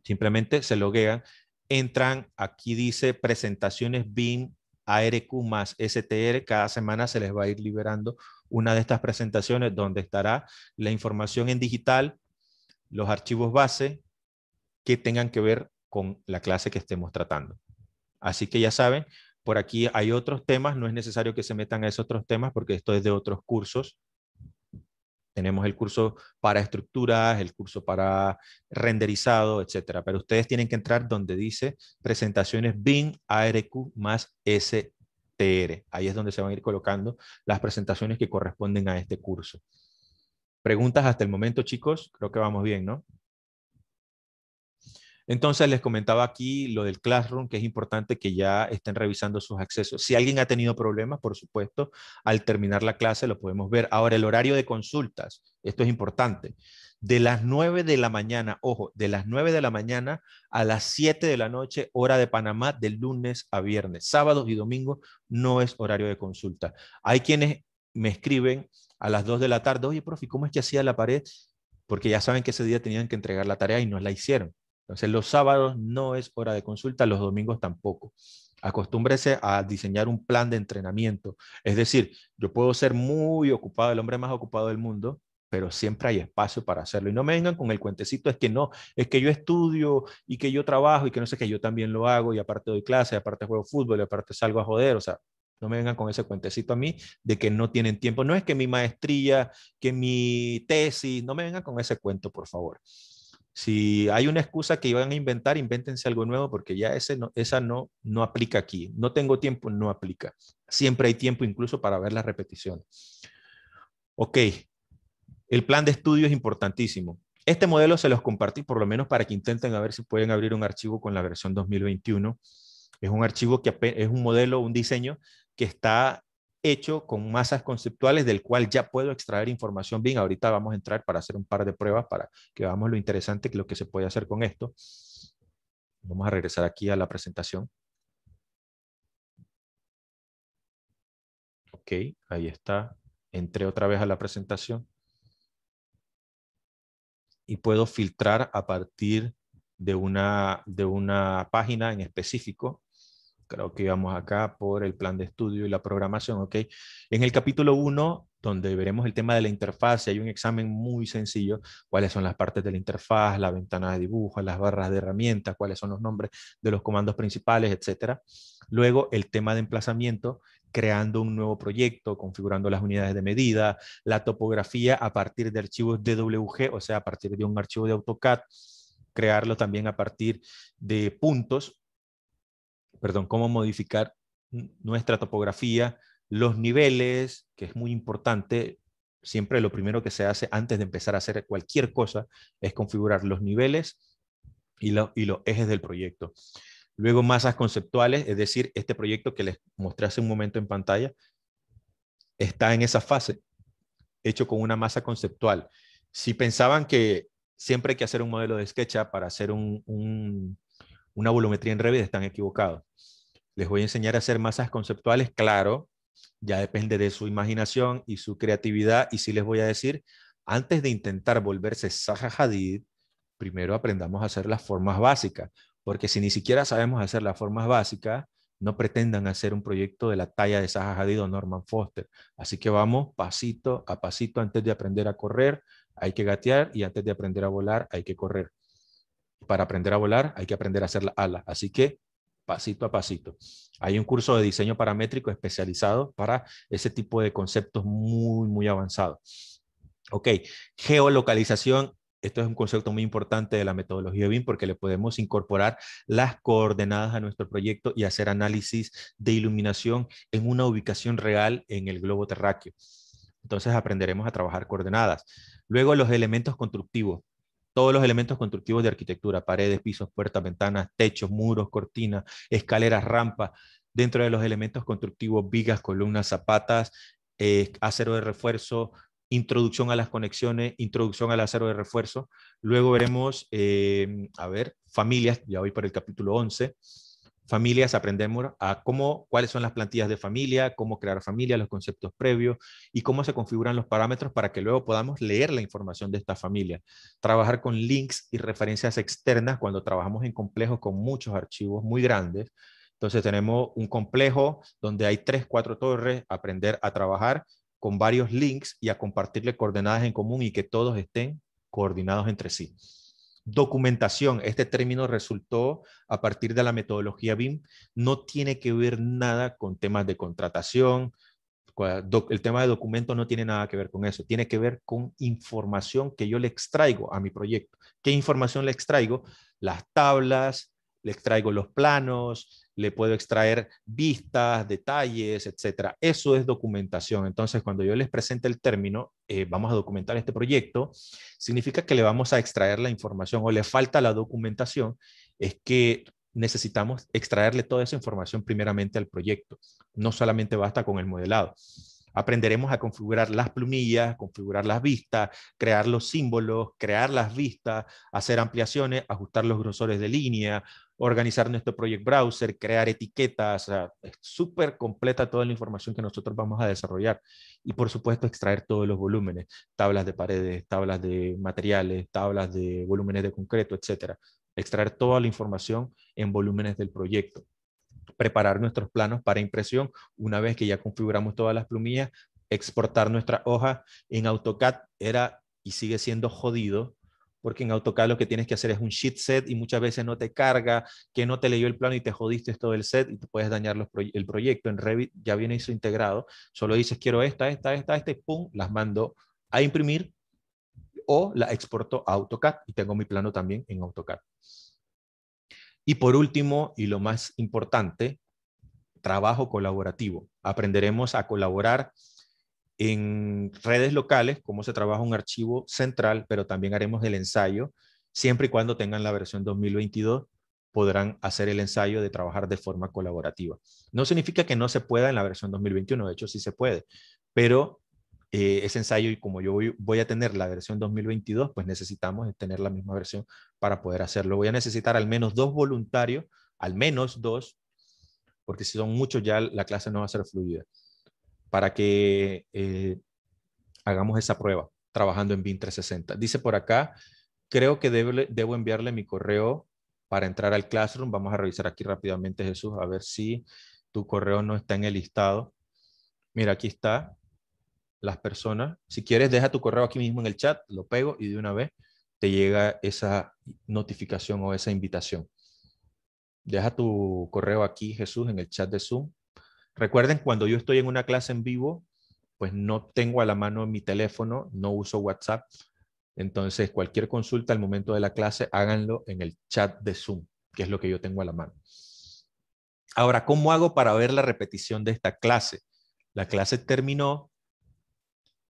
Simplemente se loguean, entran, aquí dice presentaciones BIM ARQ más STR, cada semana se les va a ir liberando una de estas presentaciones donde estará la información en digital, los archivos base que tengan que ver con la clase que estemos tratando. Así que ya saben, por aquí hay otros temas, no es necesario que se metan a esos otros temas porque esto es de otros cursos. Tenemos el curso para estructuras, el curso para renderizado, etcétera. Pero ustedes tienen que entrar donde dice presentaciones BIM ARQ más STR. Ahí es donde se van a ir colocando las presentaciones que corresponden a este curso. Preguntas hasta el momento, chicos. Creo que vamos bien, ¿no? Entonces les comentaba aquí lo del Classroom, que es importante que ya estén revisando sus accesos. Si alguien ha tenido problemas, por supuesto, al terminar la clase lo podemos ver. Ahora, el horario de consultas, esto es importante. De las 9 de la mañana, ojo, de las 9 de la mañana a las 7 de la noche, hora de Panamá, de lunes a viernes. Sábados y domingos no es horario de consulta. Hay quienes me escriben a las 2 de la tarde, oye, profe, ¿cómo es que hacía la pared? Porque ya saben que ese día tenían que entregar la tarea y no la hicieron. Entonces, los sábados no es hora de consulta, los domingos tampoco. Acostúmbrese a diseñar un plan de entrenamiento. Es decir, yo puedo ser muy ocupado, el hombre más ocupado del mundo, pero siempre hay espacio para hacerlo. Y no me vengan con el cuentecito, es que no, es que yo estudio y que yo trabajo y que no sé, que yo también lo hago y aparte doy clases, aparte juego fútbol y aparte salgo a joder, o sea, no me vengan con ese cuentecito a mí de que no tienen tiempo. No es que mi maestría, que mi tesis, no me vengan con ese cuento, por favor. Si hay una excusa que iban a inventar, invéntense algo nuevo porque ya ese no, esa no, no aplica aquí. No tengo tiempo, no aplica. Siempre hay tiempo incluso para ver la repetición. Ok, el plan de estudio es importantísimo. Este modelo se los compartí por lo menos para que intenten a ver si pueden abrir un archivo con la versión 2021. Es un archivo que es un modelo, un diseño que está hecho con masas conceptuales del cual ya puedo extraer información bien. Ahorita vamos a entrar para hacer un par de pruebas para que veamos lo interesante que lo que se puede hacer con esto. Vamos a regresar aquí a la presentación. Ok, ahí está. Entré otra vez a la presentación. Y puedo filtrar a partir de una, de una página en específico creo que íbamos acá por el plan de estudio y la programación, ¿ok? En el capítulo 1, donde veremos el tema de la interfaz, hay un examen muy sencillo, cuáles son las partes de la interfaz, la ventana de dibujo, las barras de herramientas, cuáles son los nombres de los comandos principales, etc. Luego, el tema de emplazamiento, creando un nuevo proyecto, configurando las unidades de medida, la topografía a partir de archivos DWG, o sea, a partir de un archivo de AutoCAD, crearlo también a partir de puntos, perdón, cómo modificar nuestra topografía, los niveles, que es muy importante, siempre lo primero que se hace antes de empezar a hacer cualquier cosa es configurar los niveles y, los ejes del proyecto. Luego masas conceptuales, es decir, este proyecto que les mostré hace un momento en pantalla, está en esa fase, hecho con una masa conceptual. Si pensaban que siempre hay que hacer un modelo de sketch para hacer un una volumetría en Revit están equivocados. Les voy a enseñar a hacer masas conceptuales, claro, ya depende de su imaginación y su creatividad. Y sí les voy a decir, antes de intentar volverse Zaha Hadid, primero aprendamos a hacer las formas básicas, porque si ni siquiera sabemos hacer las formas básicas, no pretendan hacer un proyecto de la talla de Zaha Hadid o Norman Foster. Así que vamos pasito a pasito antes de aprender a correr, hay que gatear y antes de aprender a volar hay que correr. Para aprender a volar hay que aprender a hacer la ala. Así que pasito a pasito. Hay un curso de diseño paramétrico especializado para ese tipo de conceptos muy, muy avanzados. Ok, geolocalización. Esto es un concepto muy importante de la metodología BIM porque le podemos incorporar las coordenadas a nuestro proyecto y hacer análisis de iluminación en una ubicación real en el globo terráqueo. Entonces aprenderemos a trabajar coordenadas. Luego los elementos constructivos todos los elementos constructivos de arquitectura, paredes, pisos, puertas, ventanas, techos, muros, cortinas, escaleras, rampas, dentro de los elementos constructivos, vigas, columnas, zapatas, eh, acero de refuerzo, introducción a las conexiones, introducción al acero de refuerzo. Luego veremos, eh, a ver, familias, ya voy para el capítulo 11 familias, aprendemos a cómo, cuáles son las plantillas de familia, cómo crear familia, los conceptos previos y cómo se configuran los parámetros para que luego podamos leer la información de esta familia. Trabajar con links y referencias externas cuando trabajamos en complejos con muchos archivos muy grandes. Entonces tenemos un complejo donde hay tres, cuatro torres, aprender a trabajar con varios links y a compartirle coordenadas en común y que todos estén coordinados entre sí. Documentación, este término resultó a partir de la metodología BIM, no tiene que ver nada con temas de contratación, el tema de documento no tiene nada que ver con eso, tiene que ver con información que yo le extraigo a mi proyecto. ¿Qué información le extraigo? Las tablas, le extraigo los planos, le puedo extraer vistas, detalles, etcétera. Eso es documentación. Entonces, cuando yo les presente el término, eh, vamos a documentar este proyecto, significa que le vamos a extraer la información o le falta la documentación, es que necesitamos extraerle toda esa información primeramente al proyecto. No solamente basta con el modelado. Aprenderemos a configurar las plumillas, configurar las vistas, crear los símbolos, crear las vistas, hacer ampliaciones, ajustar los grosores de línea, organizar nuestro project browser, crear etiquetas, súper completa toda la información que nosotros vamos a desarrollar. Y por supuesto, extraer todos los volúmenes, tablas de paredes, tablas de materiales, tablas de volúmenes de concreto, etc. Extraer toda la información en volúmenes del proyecto. Preparar nuestros planos para impresión. Una vez que ya configuramos todas las plumillas, exportar nuestra hoja en AutoCAD era y sigue siendo jodido porque en AutoCAD lo que tienes que hacer es un sheet set y muchas veces no te carga, que no te leyó el plano y te jodiste todo el set y te puedes dañar el proyecto. En Revit ya viene eso integrado, solo dices quiero esta, esta, esta, esta y pum, las mando a imprimir o la exporto a AutoCAD y tengo mi plano también en AutoCAD. Y por último, y lo más importante, trabajo colaborativo. Aprenderemos a colaborar en redes locales, cómo se trabaja un archivo central, pero también haremos el ensayo. Siempre y cuando tengan la versión 2022, podrán hacer el ensayo de trabajar de forma colaborativa. No significa que no se pueda en la versión 2021, de hecho sí se puede, pero eh, ese ensayo y como yo voy, voy, a tener la versión 2022, pues necesitamos tener la misma versión para poder hacerlo. Voy a necesitar al menos dos voluntarios, al menos dos, porque si son muchos ya la clase no va a ser fluida para que eh, hagamos esa prueba trabajando en BIM 360. Dice por acá, creo que debo, debo enviarle mi correo para entrar al Classroom. Vamos a revisar aquí rápidamente, Jesús, a ver si tu correo no está en el listado. Mira, aquí está las personas. Si quieres, deja tu correo aquí mismo en el chat, lo pego y de una vez te llega esa notificación o esa invitación. Deja tu correo aquí, Jesús, en el chat de Zoom Recuerden, cuando yo estoy en una clase en vivo, pues no tengo a la mano mi teléfono, no uso WhatsApp. Entonces, cualquier consulta al momento de la clase, háganlo en el chat de Zoom, que es lo que yo tengo a la mano. Ahora, ¿cómo hago para ver la repetición de esta clase? La clase terminó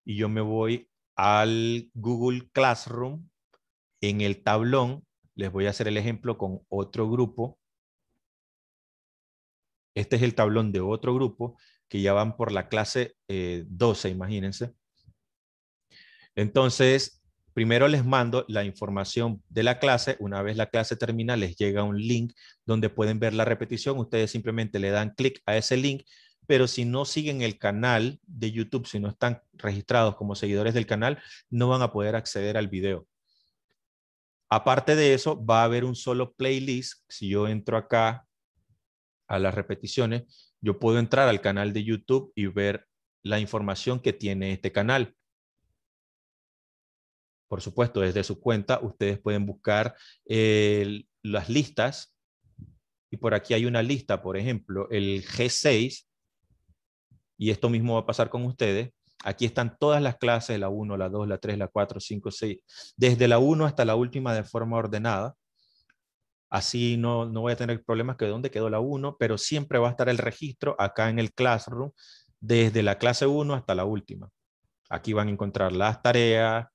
y yo me voy al Google Classroom. En el tablón les voy a hacer el ejemplo con otro grupo este es el tablón de otro grupo que ya van por la clase 12, eh, imagínense. Entonces, primero les mando la información de la clase. Una vez la clase termina, les llega un link donde pueden ver la repetición. Ustedes simplemente le dan clic a ese link, pero si no siguen el canal de YouTube, si no están registrados como seguidores del canal, no van a poder acceder al video. Aparte de eso, va a haber un solo playlist. Si yo entro acá a las repeticiones, yo puedo entrar al canal de YouTube y ver la información que tiene este canal. Por supuesto, desde su cuenta ustedes pueden buscar eh, las listas y por aquí hay una lista, por ejemplo, el G6, y esto mismo va a pasar con ustedes. Aquí están todas las clases, la 1, la 2, la 3, la 4, 5, 6, desde la 1 hasta la última de forma ordenada así no, no voy a tener problemas que dónde quedó la 1, pero siempre va a estar el registro acá en el Classroom, desde la clase 1 hasta la última. Aquí van a encontrar las tareas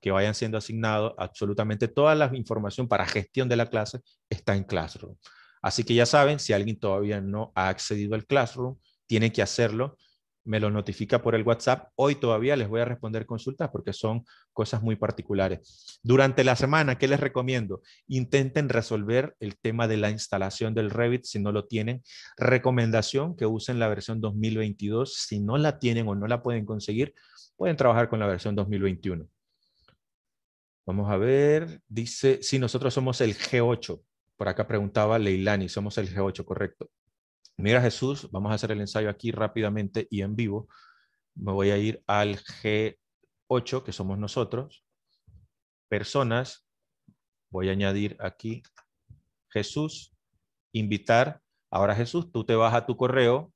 que vayan siendo asignadas, absolutamente toda la información para gestión de la clase está en Classroom. Así que ya saben, si alguien todavía no ha accedido al Classroom, tiene que hacerlo me lo notifica por el WhatsApp. Hoy todavía les voy a responder consultas porque son cosas muy particulares. Durante la semana, ¿qué les recomiendo? Intenten resolver el tema de la instalación del Revit si no lo tienen. Recomendación que usen la versión 2022. Si no la tienen o no la pueden conseguir, pueden trabajar con la versión 2021. Vamos a ver, dice, si nosotros somos el G8. Por acá preguntaba Leilani, somos el G8, correcto. Mira Jesús, vamos a hacer el ensayo aquí rápidamente y en vivo. Me voy a ir al G8, que somos nosotros. Personas, voy a añadir aquí Jesús, invitar. Ahora Jesús, tú te vas a tu correo,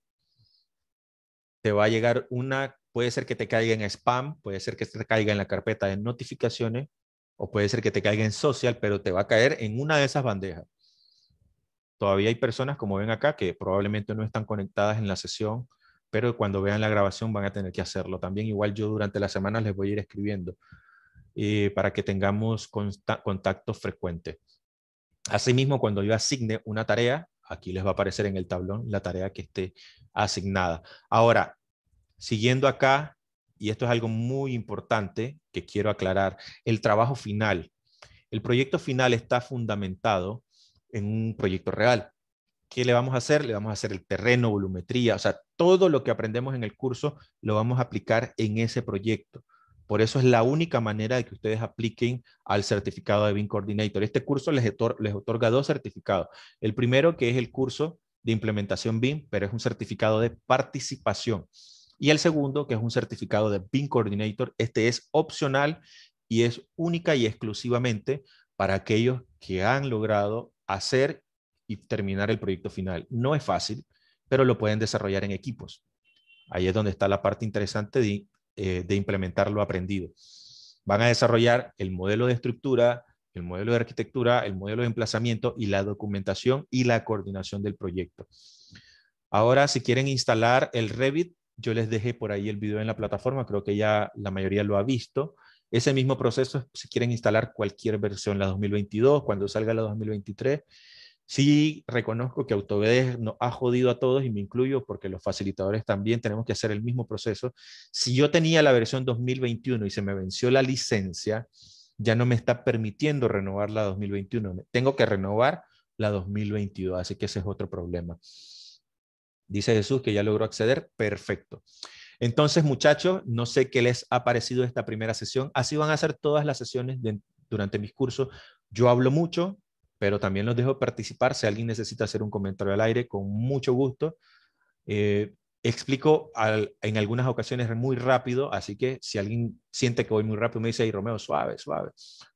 te va a llegar una, puede ser que te caiga en spam, puede ser que te caiga en la carpeta de notificaciones, o puede ser que te caiga en social, pero te va a caer en una de esas bandejas. Todavía hay personas, como ven acá, que probablemente no están conectadas en la sesión, pero cuando vean la grabación van a tener que hacerlo. También igual yo durante la semana les voy a ir escribiendo eh, para que tengamos contacto frecuente. Asimismo, cuando yo asigne una tarea, aquí les va a aparecer en el tablón la tarea que esté asignada. Ahora, siguiendo acá, y esto es algo muy importante que quiero aclarar, el trabajo final. El proyecto final está fundamentado en un proyecto real. ¿Qué le vamos a hacer? Le vamos a hacer el terreno, volumetría, o sea, todo lo que aprendemos en el curso lo vamos a aplicar en ese proyecto. Por eso es la única manera de que ustedes apliquen al certificado de BIM Coordinator. Este curso les, les otorga dos certificados. El primero que es el curso de implementación BIM, pero es un certificado de participación. Y el segundo, que es un certificado de BIM Coordinator, este es opcional y es única y exclusivamente para aquellos que han logrado hacer y terminar el proyecto final. No es fácil, pero lo pueden desarrollar en equipos. Ahí es donde está la parte interesante eh, de, implementar lo aprendido. Van a desarrollar el modelo de estructura, el modelo de arquitectura, el modelo de emplazamiento y la documentación y la coordinación del proyecto. Ahora, si quieren instalar el Revit, yo les dejé por ahí el video en la plataforma, creo que ya la mayoría lo ha visto. Ese mismo proceso, pues, si quieren instalar cualquier versión, la 2022, cuando salga la 2023, sí reconozco que AutoBD nos ha jodido a todos y me incluyo porque los facilitadores también tenemos que hacer el mismo proceso. Si yo tenía la versión 2021 y se me venció la licencia, ya no me está permitiendo renovar la 2021. Tengo que renovar la 2022, así que ese es otro problema. Dice Jesús que ya logró acceder, perfecto. Entonces, muchachos, no sé qué les ha parecido esta primera sesión. Así van a ser todas las sesiones durante mis cursos. Yo hablo mucho, pero también los dejo participar. Si alguien necesita hacer un comentario al aire, con mucho gusto. Eh, explico en algunas ocasiones muy rápido, así que si alguien siente que voy muy rápido, me dice, ahí Romeo, suave, suave.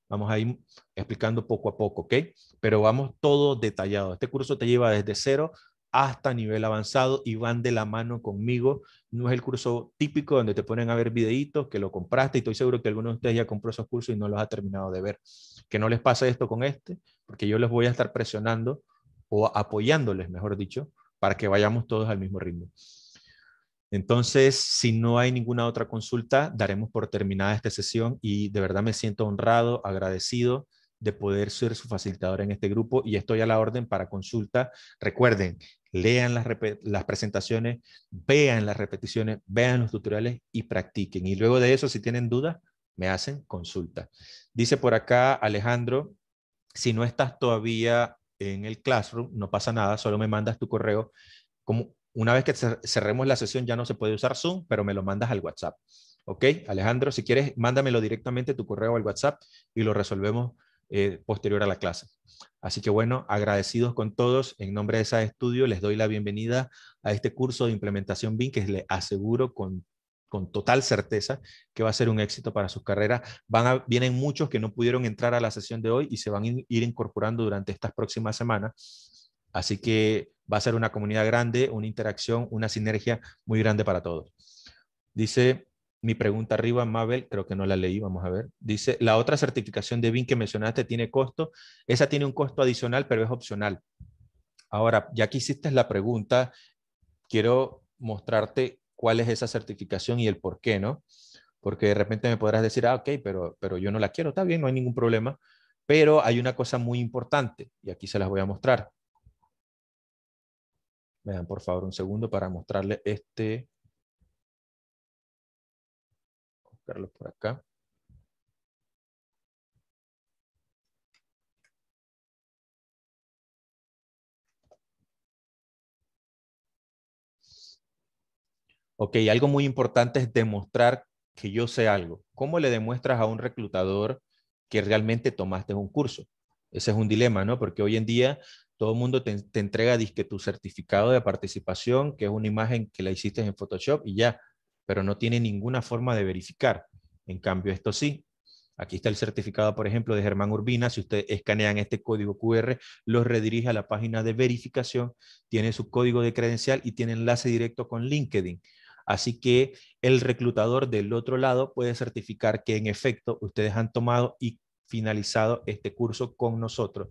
Vamos a ir explicando poco a poco, ¿ok? Pero vamos todo detallado. Este curso te lleva desde cero hasta nivel avanzado y van de la mano conmigo. No es el curso típico donde te ponen a ver videitos que lo compraste y estoy seguro que alguno de ustedes ya compró esos cursos y no los ha terminado de ver. Que no les pase esto con este, porque yo les voy a estar presionando o apoyándoles, mejor dicho, para que vayamos todos al mismo ritmo. Entonces, si no hay ninguna otra consulta, daremos por terminada esta sesión y de verdad me siento honrado, agradecido de poder ser su facilitador en este grupo y estoy a la orden para consulta. Recuerden, lean las, las, presentaciones, vean las repeticiones, vean los tutoriales y practiquen. Y luego de eso, si tienen dudas, me hacen consulta. Dice por acá Alejandro, si no estás todavía en el classroom, no pasa nada, solo me mandas tu correo. Como una vez que cerremos la sesión, ya no se puede usar Zoom, pero me lo mandas al WhatsApp. ¿Ok? Alejandro, si quieres, mándamelo directamente tu correo al WhatsApp y lo resolvemos eh, posterior a la clase. Así que bueno, agradecidos con todos. En nombre de SAE Estudio les doy la bienvenida a este curso de implementación BIM que les aseguro con con total certeza que va a ser un éxito para sus carreras. Van vienen muchos que no pudieron entrar a la sesión de hoy y se van a ir incorporando durante estas próximas semanas. Así que va a ser una comunidad grande, una interacción, una sinergia muy grande para todos. Dice mi pregunta arriba, Mabel, creo que no la leí, vamos a ver. Dice, la otra certificación de BIN que mencionaste tiene costo. Esa tiene un costo adicional, pero es opcional. Ahora, ya que hiciste la pregunta, quiero mostrarte cuál es esa certificación y el por qué, ¿no? Porque de repente me podrás decir, ah, ok, pero, pero yo no la quiero, está bien, no hay ningún problema. Pero hay una cosa muy importante y aquí se las voy a mostrar. Me dan por favor un segundo para mostrarle este por acá. Ok, algo muy importante es demostrar que yo sé algo. ¿Cómo le demuestras a un reclutador que realmente tomaste un curso? Ese es un dilema, ¿no? Porque hoy en día todo el mundo te, te entrega disque tu certificado de participación, que es una imagen que la hiciste en Photoshop y ya pero no tiene ninguna forma de verificar. En cambio, esto sí. Aquí está el certificado, por ejemplo, de Germán Urbina. Si ustedes escanean este código QR, los redirige a la página de verificación, tiene su código de credencial y tiene enlace directo con LinkedIn. Así que el reclutador del otro lado puede certificar que en efecto ustedes han tomado y finalizado este curso con nosotros.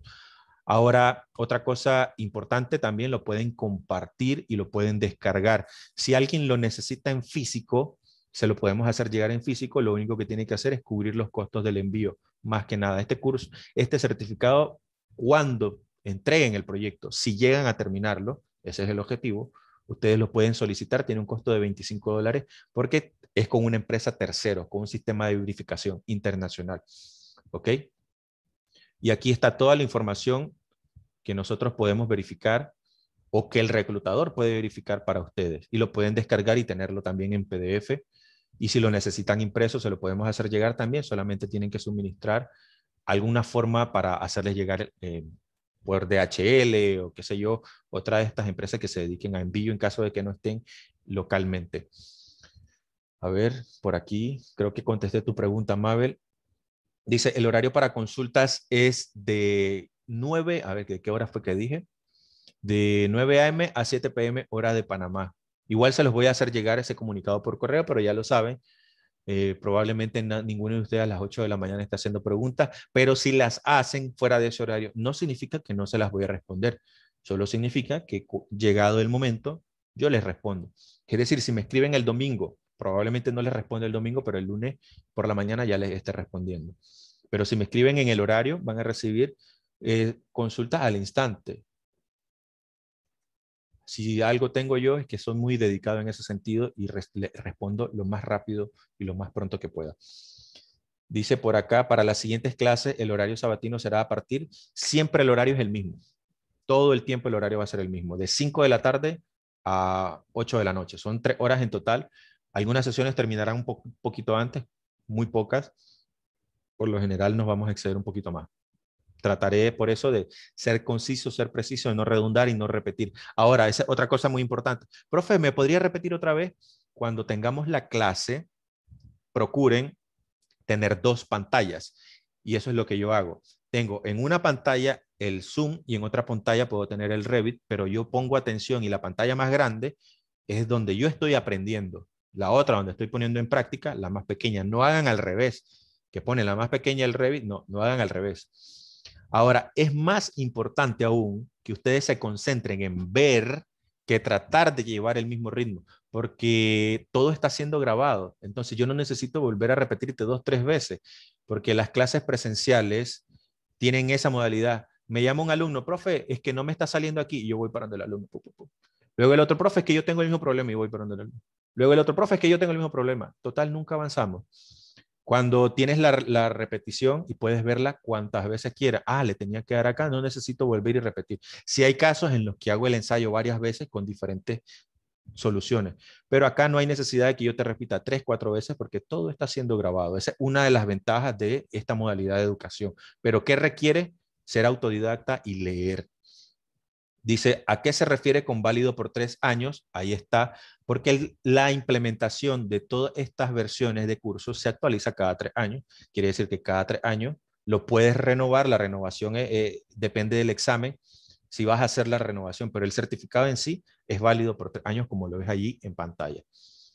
Ahora, otra cosa importante también lo pueden compartir y lo pueden descargar. Si alguien lo necesita en físico, se lo podemos hacer llegar en físico, lo único que tiene que hacer es cubrir los costos del envío. Más que nada, este curso, este certificado, cuando entreguen el proyecto, si llegan a terminarlo, ese es el objetivo, ustedes lo pueden solicitar, tiene un costo de 25 dólares porque es con una empresa tercero, con un sistema de verificación internacional. ¿Ok? Y aquí está toda la información que nosotros podemos verificar o que el reclutador puede verificar para ustedes y lo pueden descargar y tenerlo también en PDF. Y si lo necesitan impreso, se lo podemos hacer llegar también, solamente tienen que suministrar alguna forma para hacerles llegar eh, por DHL o qué sé yo, otra de estas empresas que se dediquen a envío en caso de que no estén localmente. A ver, por aquí, creo que contesté tu pregunta, Mabel. Dice, el horario para consultas es de 9, a ver, qué hora fue que dije? De 9 a.m. a 7 p.m. hora de Panamá. Igual se los voy a hacer llegar ese comunicado por correo, pero ya lo saben. Eh, probablemente ninguno de ustedes a las 8 de la mañana está haciendo preguntas, pero si las hacen fuera de ese horario, no significa que no se las voy a responder. Solo significa que llegado el momento, yo les respondo. Quiere decir, si me escriben el domingo probablemente no les responde el domingo, pero el lunes por la mañana ya les esté respondiendo. Pero si me escriben en el horario, van a recibir eh, consultas al instante. Si algo tengo yo es que soy muy dedicado en ese sentido y respondo lo más rápido y lo más pronto que pueda. Dice por acá, para las siguientes clases, el horario sabatino será a partir, siempre el horario es el mismo. Todo el tiempo el horario va a ser el mismo, de 5 de la tarde a 8 de la noche. Son tres horas en total algunas sesiones terminarán un poquito antes, muy pocas. Por lo general nos vamos a exceder un poquito más. Trataré por eso de ser conciso, ser preciso, de no redundar y no repetir. Ahora, esa otra cosa muy importante. Profe, ¿me podría repetir otra vez? Cuando tengamos la clase, procuren tener dos pantallas. Y eso es lo que yo hago. Tengo en una pantalla el Zoom y en otra pantalla puedo tener el Revit, pero yo pongo atención y la pantalla más grande es donde yo estoy aprendiendo. La otra donde estoy poniendo en práctica, la más pequeña. No hagan al revés, que pone la más pequeña el Revit, no, no hagan al revés. Ahora, es más importante aún que ustedes se concentren en ver que tratar de llevar el mismo ritmo, porque todo está siendo grabado. Entonces yo no necesito volver a repetirte dos, tres veces, porque las clases presenciales tienen esa modalidad. Me llama un alumno, profe, es que no me está saliendo aquí, y yo voy parando el alumno. Luego el otro profe, es que yo tengo el mismo problema y voy parando el alumno. Luego el otro, profe, es que yo tengo el mismo problema. Total, nunca avanzamos. Cuando tienes la, repetición y puedes verla cuantas veces quieras. Ah, le tenía que dar acá, no necesito volver y repetir. Si hay casos en los que hago el ensayo varias veces con diferentes soluciones, pero acá no hay necesidad de que yo te repita tres, cuatro veces porque todo está siendo grabado. Esa es una de las ventajas de esta modalidad de educación. Pero ¿qué requiere? Ser autodidacta y leer. Dice, ¿a qué se refiere con válido por tres años? Ahí está porque la implementación de todas estas versiones de cursos se actualiza cada tres años. Quiere decir que cada tres años lo puedes renovar, la renovación eh, eh, depende del examen, si vas a hacer la renovación, pero el certificado en sí es válido por tres años, como lo ves allí en pantalla.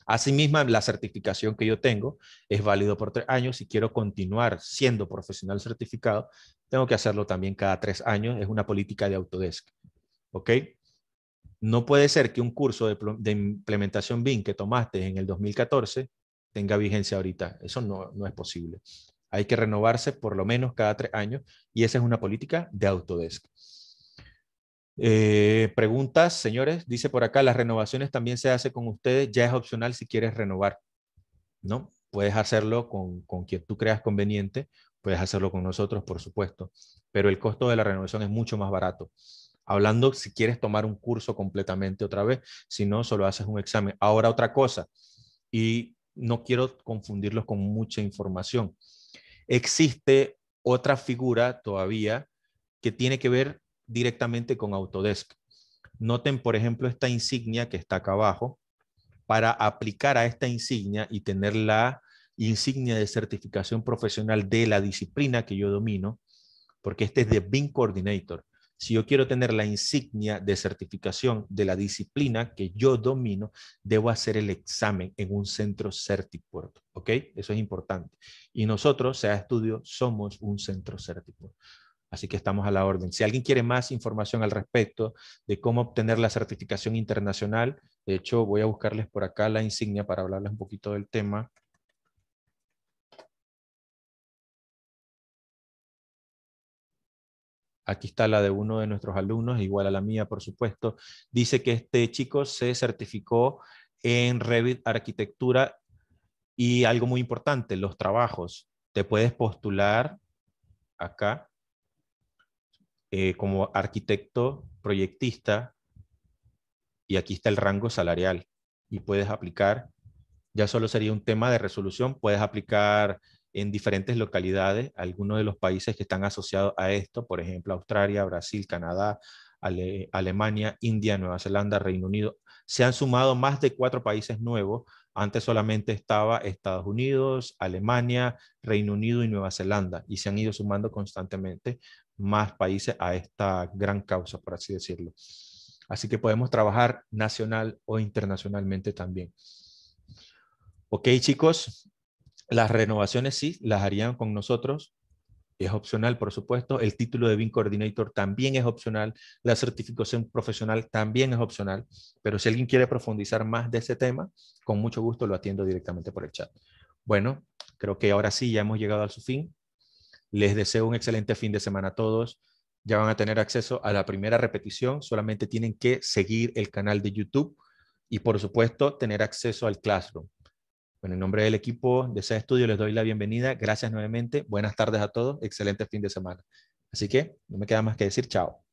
Asimismo, la certificación que yo tengo es válido por tres años. Si quiero continuar siendo profesional certificado, tengo que hacerlo también cada tres años. Es una política de Autodesk. ¿Ok? No puede ser que un curso de, implementación BIM que tomaste en el 2014 tenga vigencia ahorita. Eso no, es posible. Hay que renovarse por lo menos cada tres años y esa es una política de Autodesk. Eh, preguntas, señores. Dice por acá, las renovaciones también se hace con ustedes. Ya es opcional si quieres renovar, ¿no? Puedes hacerlo con, con quien tú creas conveniente. Puedes hacerlo con nosotros, por supuesto. Pero el costo de la renovación es mucho más barato hablando si quieres tomar un curso completamente otra vez, si no, solo haces un examen. Ahora otra cosa, y no quiero confundirlos con mucha información. Existe otra figura todavía que tiene que ver directamente con Autodesk. Noten, por ejemplo, esta insignia que está acá abajo. Para aplicar a esta insignia y tener la insignia de certificación profesional de la disciplina que yo domino, porque este es de BIM Coordinator si yo quiero tener la insignia de certificación de la disciplina que yo domino, debo hacer el examen en un centro Certiport, ¿ok? Eso es importante. Y nosotros, SEA Estudio, somos un centro Certiport. Así que estamos a la orden. Si alguien quiere más información al respecto de cómo obtener la certificación internacional, de hecho voy a buscarles por acá la insignia para hablarles un poquito del tema. Aquí está la de uno de nuestros alumnos, igual a la mía, por supuesto. Dice que este chico se certificó en Revit Arquitectura y algo muy importante, los trabajos. Te puedes postular acá eh, como arquitecto proyectista y aquí está el rango salarial y puedes aplicar, ya solo sería un tema de resolución, puedes aplicar en diferentes localidades, algunos de los países que están asociados a esto, por ejemplo, Australia, Brasil, Canadá, Alemania, India, Nueva Zelanda, Reino Unido, se han sumado más de cuatro países nuevos. Antes solamente estaba Estados Unidos, Alemania, Reino Unido y Nueva Zelanda, y se han ido sumando constantemente más países a esta gran causa, por así decirlo. Así que podemos trabajar nacional o internacionalmente también. Ok, chicos, las renovaciones sí, las harían con nosotros. Es opcional, por supuesto. El título de BIM Coordinator también es opcional. La certificación profesional también es opcional. Pero si alguien quiere profundizar más de ese tema, con mucho gusto lo atiendo directamente por el chat. Bueno, creo que ahora sí ya hemos llegado a su fin. Les deseo un excelente fin de semana a todos. Ya van a tener acceso a la primera repetición. Solamente tienen que seguir el canal de YouTube y, por supuesto, tener acceso al Classroom en nombre del equipo de ese Estudio les doy la bienvenida. Gracias nuevamente. Buenas tardes a todos. Excelente fin de semana. Así que no me queda más que decir chao.